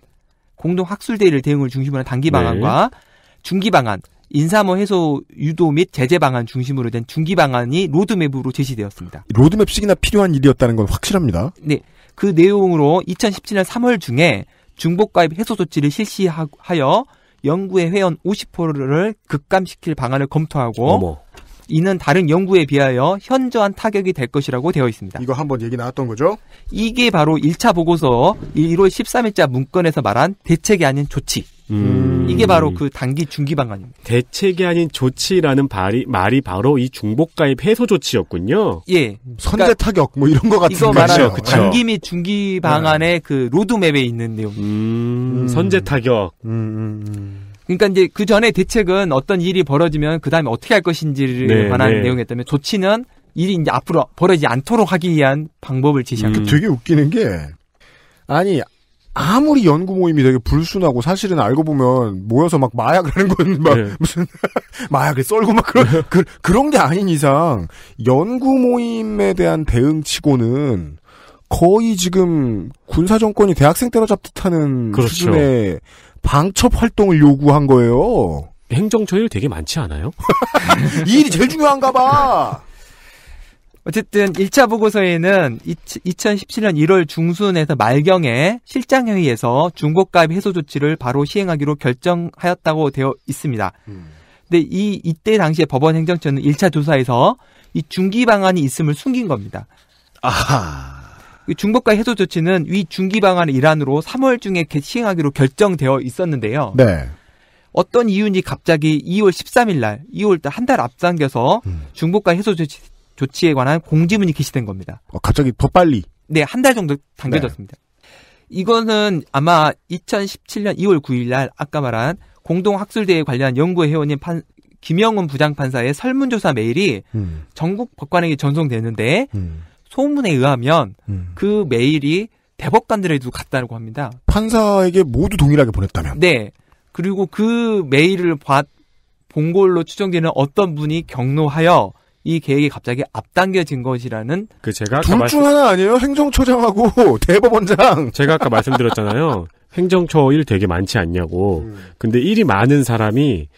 공동 학술대회를 대응을 중심으로 한 단기 방안과 네. 중기 방안, 인사모 해소 유도 및 제재 방안 중심으로 된 중기 방안이 로드맵으로 제시되었습니다. 로드맵식이나 필요한 일이었다는 건 확실합니다. 네. 그 내용으로 2017년 3월 중에 중복가입 해소 조치를 실시하여 연구회 회원 50%를 급감시킬 방안을 검토하고 어머. 이는 다른 연구에 비하여 현저한 타격이 될 것이라고 되어 있습니다. 이거 한번 얘기 나왔던 거죠? 이게 바로 1차 보고서 1월 13일자 문건에서 말한 대책이 아닌 조치. 음. 이게 바로 그 단기 중기 방안입니다. 대책이 아닌 조치라는 말이, 말이 바로 이 중복가입 해소 조치였군요. 예. 선제 그러니까 타격 뭐 이런 거 같은 거죠. 단기 및 중기 방안의 네. 그 로드맵에 있는 내용. 음. 음. 선제 타격. 음. 음, 음. 그러니까 이제 그 전에 대책은 어떤 일이 벌어지면 그 다음에 어떻게 할 것인지를 네, 관한 네. 내용이었다면 조치는 일이 이제 앞으로 벌어지지 않도록 하기 위한 방법을 제시한 음. 그 되게 웃기는 게 아니 아무리 연구 모임이 되게 불순하고 사실은 알고 보면 모여서 막 마약을 하는 건막 네. 무슨 마약을 썰고 막 그런 네. 그, 그런 게 아닌 이상 연구 모임에 대한 대응치고는 거의 지금 군사 정권이 대학생 때로잡듯 하는 그렇죠. 수준의 방첩 활동을 요구한 거예요. 행정처 일 되게 많지 않아요? 이 일이 제일 중요한가 봐. 어쨌든 1차 보고서에는 2017년 1월 중순에서 말경에 실장회의에서 중고가입 해소 조치를 바로 시행하기로 결정하였다고 되어 있습니다. 음. 근데 이 이때 당시에 법원 행정처는 1차 조사에서 이 중기 방안이 있음을 숨긴 겁니다. 아하. 중복과 해소 조치는 위 중기 방안의 일환으로 3월 중에 시행하기로 결정되어 있었는데요. 네. 어떤 이유인지 갑자기 2월 13일 날, 2월 한 달 앞당겨서 음. 중복과 해소 조치, 조치에 관한 공지문이 게시된 겁니다. 어, 갑자기 더 빨리? 네, 한 달 정도 당겨졌습니다. 네. 이거는 아마 2017년 2월 9일 날 아까 말한 공동학술대회 관련 연구회 회원인 판, 김영훈 부장판사의 설문조사 메일이 음. 전국 법관에게 전송됐는데 음. 소문에 의하면 음. 그 메일이 대법관들에도 갔다고 합니다. 판사에게 모두 동일하게 보냈다면? 네. 그리고 그 메일을 봤, 본 걸로 추정되는 어떤 분이 경로하여 이 계획이 갑자기 앞당겨진 것이라는 그 제가 둘중 말씀... 하나 아니에요? 행정처장하고 대법원장. 제가 아까 말씀드렸잖아요. 행정처 일 되게 많지 않냐고. 음. 근데 일이 많은 사람이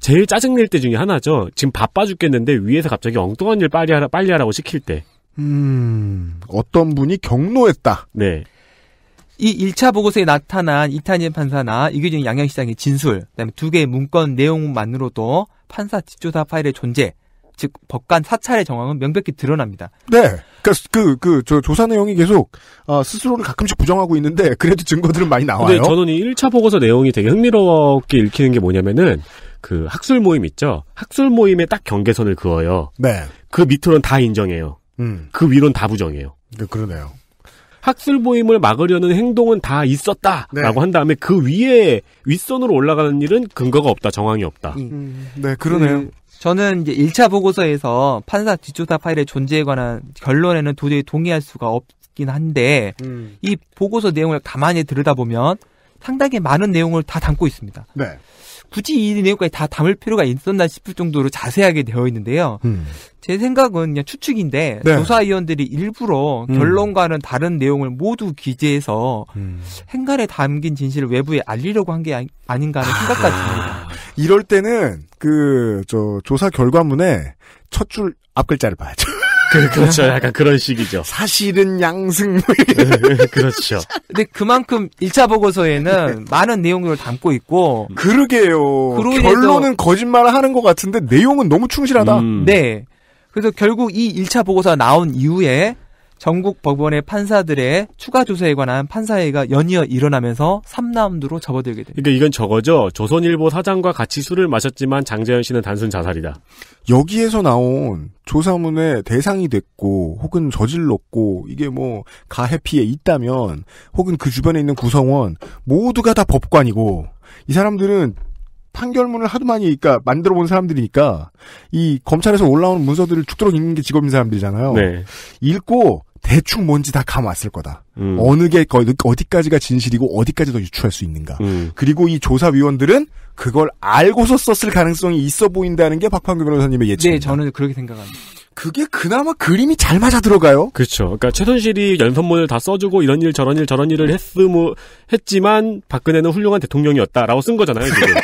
제일 짜증낼 때 중에 하나죠. 지금 바빠 죽겠는데 위에서 갑자기 엉뚱한 일 빨리 하라 빨리 하라고 시킬 때. 음, 어떤 분이 경로했다. 네. 이 1차 보고서에 나타난 이탄희 판사나 이규진 양형시장의 진술, 그다음에 두 개의 문건 내용만으로도 판사 뒷조사 파일의 존재, 즉 법관 사찰의 정황은 명백히 드러납니다. 네. 그그그 그러니까 그, 그 조사 내용이 계속 어, 스스로를 가끔씩 부정하고 있는데 그래도 증거들은 많이 나와요. 근데 저는 이 1차 보고서 내용이 되게 흥미롭게 읽히는 게 뭐냐면은 그 학술 모임 있죠. 학술 모임에 딱 경계선을 그어요. 네. 그 밑으로는 다 인정해요. 음. 그위로는다 부정이에요. 네, 그러네요. 학술 모임을 막으려는 행동은 다 있었다라고 네. 한 다음에 그 위에 윗선으로 올라가는 일은 근거가 없다, 정황이 없다. 음, 음. 네, 그러네요. 그, 저는 이제 1차 보고서에서 판사 뒷조사 파일의 존재에 관한 결론에는 도저히 동의할 수가 없긴 한데 음. 이 보고서 내용을 가만히 들여다보면 상당히 많은 내용을 다 담고 있습니다. 네. 굳이 이 내용까지 다 담을 필요가 있었나 싶을 정도로 자세하게 되어 있는데요. 음. 제 생각은 그냥 추측인데 네. 조사위원들이 일부러 음. 결론과는 다른 내용을 모두 기재해서 음. 행간에 담긴 진실을 외부에 알리려고 한 게 아닌가 하는 생각까지 아. 듭니다. 이럴 때는 그저 조사 결과문에 첫 줄 앞글자를 봐야죠. 그, 그렇죠. 약간 그런 식이죠. 사실은 양승물. 네, 그렇죠. 근데 그만큼 1차 보고서에는 네. 많은 내용을 담고 있고. 그러게요. 결론은 거짓말을 하는 것 같은데 내용은 너무 충실하다. 음. 네. 그래서 결국 이 1차 보고서가 나온 이후에 전국 법원의 판사들의 추가 조사에 관한 판사회가 연이어 일어나면서 3라운드로 접어들게 됩니다. 그러니까 이건 저거죠. 조선일보 사장과 같이 술을 마셨지만 장자연 씨는 단순 자살이다. 여기에서 나온 조사문의 대상이 됐고 혹은 저질렀고 이게 뭐 가해 피해 있다면 혹은 그 주변에 있는 구성원 모두가 다 법관이고 이 사람들은 판결문을 하도 많이 그러니까 만들어 본 사람들이니까 이 검찰에서 올라온 문서들을 죽도록 읽는 게 직업인 사람들이잖아요. 네. 읽고 대충 뭔지 다감았을 거다. 음. 어느 게 어디까지가 진실이고 어디까지 더 유추할 수 있는가. 음. 그리고 이 조사위원들은 그걸 알고서 썼을 가능성이 있어 보인다는 게 박판규 변호사님의 예측. 네, 저는 그렇게 생각합니다. 그게 그나마 그림이 잘 맞아 들어가요. 그렇죠. 그러니까 최순실이 연선문을 다 써주고 이런 일 저런 일 저런 일을 했음 뭐, 했지만 박근혜는 훌륭한 대통령이었다라고 쓴 거잖아요. 지금.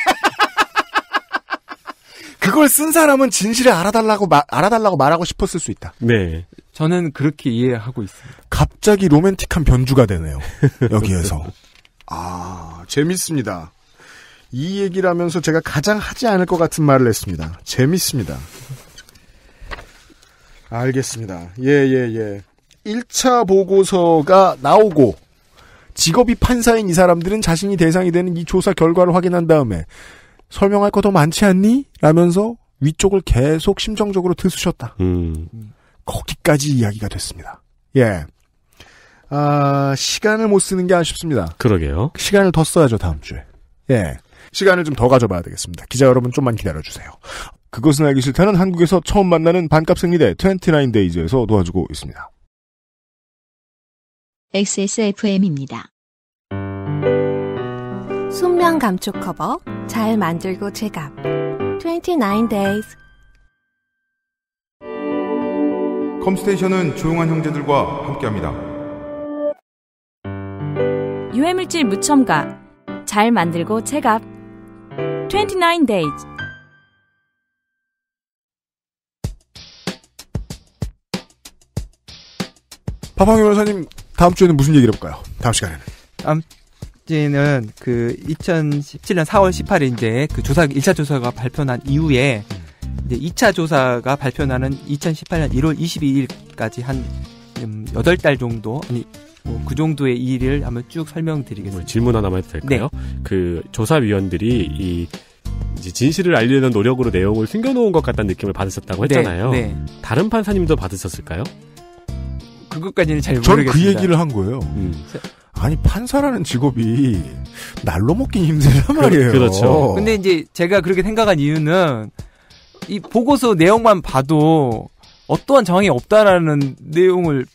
그걸 쓴 사람은 진실을 알아달라고 마, 알아달라고 말하고 싶었을 수 있다. 네. 저는 그렇게 이해하고 있습니다. 갑자기 로맨틱한 변주가 되네요. 여기에서. 아, 재밌습니다. 이 얘기를 하면서 제가 가장 하지 않을 것 같은 말을 했습니다. 재밌습니다. 알겠습니다. 예, 예, 예. 1차 보고서가 나오고, 직업이 판사인 이 사람들은 자신이 대상이 되는 이 조사 결과를 확인한 다음에, 설명할 거 더 많지 않니? 라면서 위쪽을 계속 심정적으로 들수셨다 음. 음. 거기까지 이야기가 됐습니다. 예. 아, 시간을 못 쓰는 게 아쉽습니다. 그러게요. 시간을 더 써야죠, 다음 주에. 예. 시간을 좀 더 가져봐야 되겠습니다. 기자 여러분 좀만 기다려주세요. 그것은 알기 싫다는 한국에서 처음 만나는 반값 생리대 29데이즈에서 도와주고 있습니다. XSFM입니다. 순면 감촉 커버 잘 만들고 제갑 29 days 컴스테이션은 조용한 형제들과 함께합니다. 유해물질 무첨가 잘 만들고 체갑 29 days 파팡 변호사님 다음 주에는 무슨 얘기를 해볼까요? 다음 시간에는 다음 주에는 그 2017년 4월 18일 이제 그 조사 1차 조사가 발표난 이후에 음. 이제 2차 조사가 발표나는 2018년 1월 22일까지 한 음, 8달 정도 아니 뭐 그 정도의 일을 한번 쭉 설명드리겠습니다. 뭐 질문 하나만 해도 될까요? 네. 그 조사위원들이 이 진실을 알리려는 노력으로 내용을 숨겨놓은 것 같다는 느낌을 받으셨다고 네, 했잖아요. 네, 네. 다른 판사님도 받으셨을까요? 그것까지는 잘 그 모르겠습니다. 저는 그 얘기를 한 거예요. 음. 아니 판사라는 직업이 날로 먹기 힘들단 말이에요. 그, 그렇죠. 근데 이제 제가 그렇게 생각한 이유는 이 보고서 내용만 봐도 어떠한 정황이 없다라는 내용을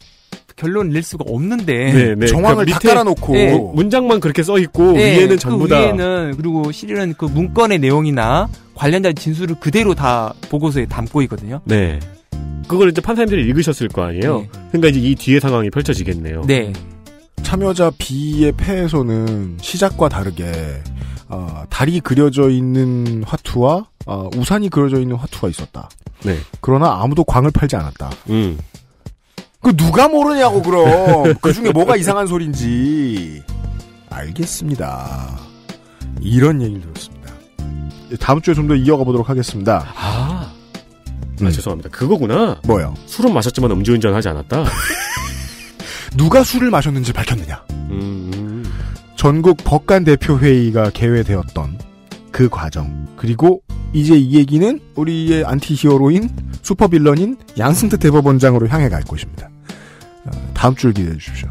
결론을 낼 수가 없는데 네네. 네. 그러니까 정황을 그 밑에 다 깔아놓고 네. 문장만 그렇게 써 있고 네. 위에는 그 전부 그 위에는 그리고 실은 그 문건의 내용이나 관련자 진술을 그대로 다 보고서에 담고 있거든요. 네. 그걸 이제 판사님들이 읽으셨을 거 아니에요. 네. 그러니까 이제 이뒤에 상황이 펼쳐지겠네요. 네. 참여자 B의 패에서는 시작과 다르게 어, 달이 그려져 있는 화투와 어, 우산이 그려져 있는 화투가 있었다. 네. 그러나 아무도 광을 팔지 않았다. 음. 그 누가 모르냐고 그럼 그 중에 뭐가 이상한 소린지 알겠습니다. 이런 얘기를 들었습니다. 예, 다음 주에 좀 더 이어가 보도록 하겠습니다. 아, 음. 아 네. 죄송합니다. 그거구나. 뭐요? 술은 마셨지만 음주운전 하지 않았다. 누가 술을 마셨는지 밝혔느냐. 음, 음. 전국 법관 대표 회의가 개회되었던 그 과정 그리고 이제 이 얘기는 우리의 안티히어로인 슈퍼빌런인 양승태 대법원장으로 향해 갈 것입니다. 어, 다음 주를 기대해 주십시오.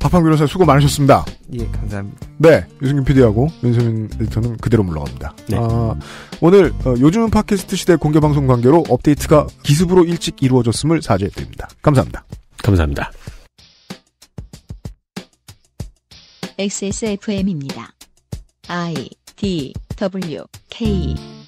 박판 변호사 수고 많으셨습니다. 예, 감사합니다. 네, 유승균 PD하고 윤세민 에디터는 그대로 물러갑니다. 네. 아, 오늘 어, 요즘은 팟캐스트 시대 공개 방송 관계로 업데이트가 기습으로 일찍 이루어졌음을 사죄드립니다. 감사합니다. 감사합니다. XSFM입니다. I D, W, K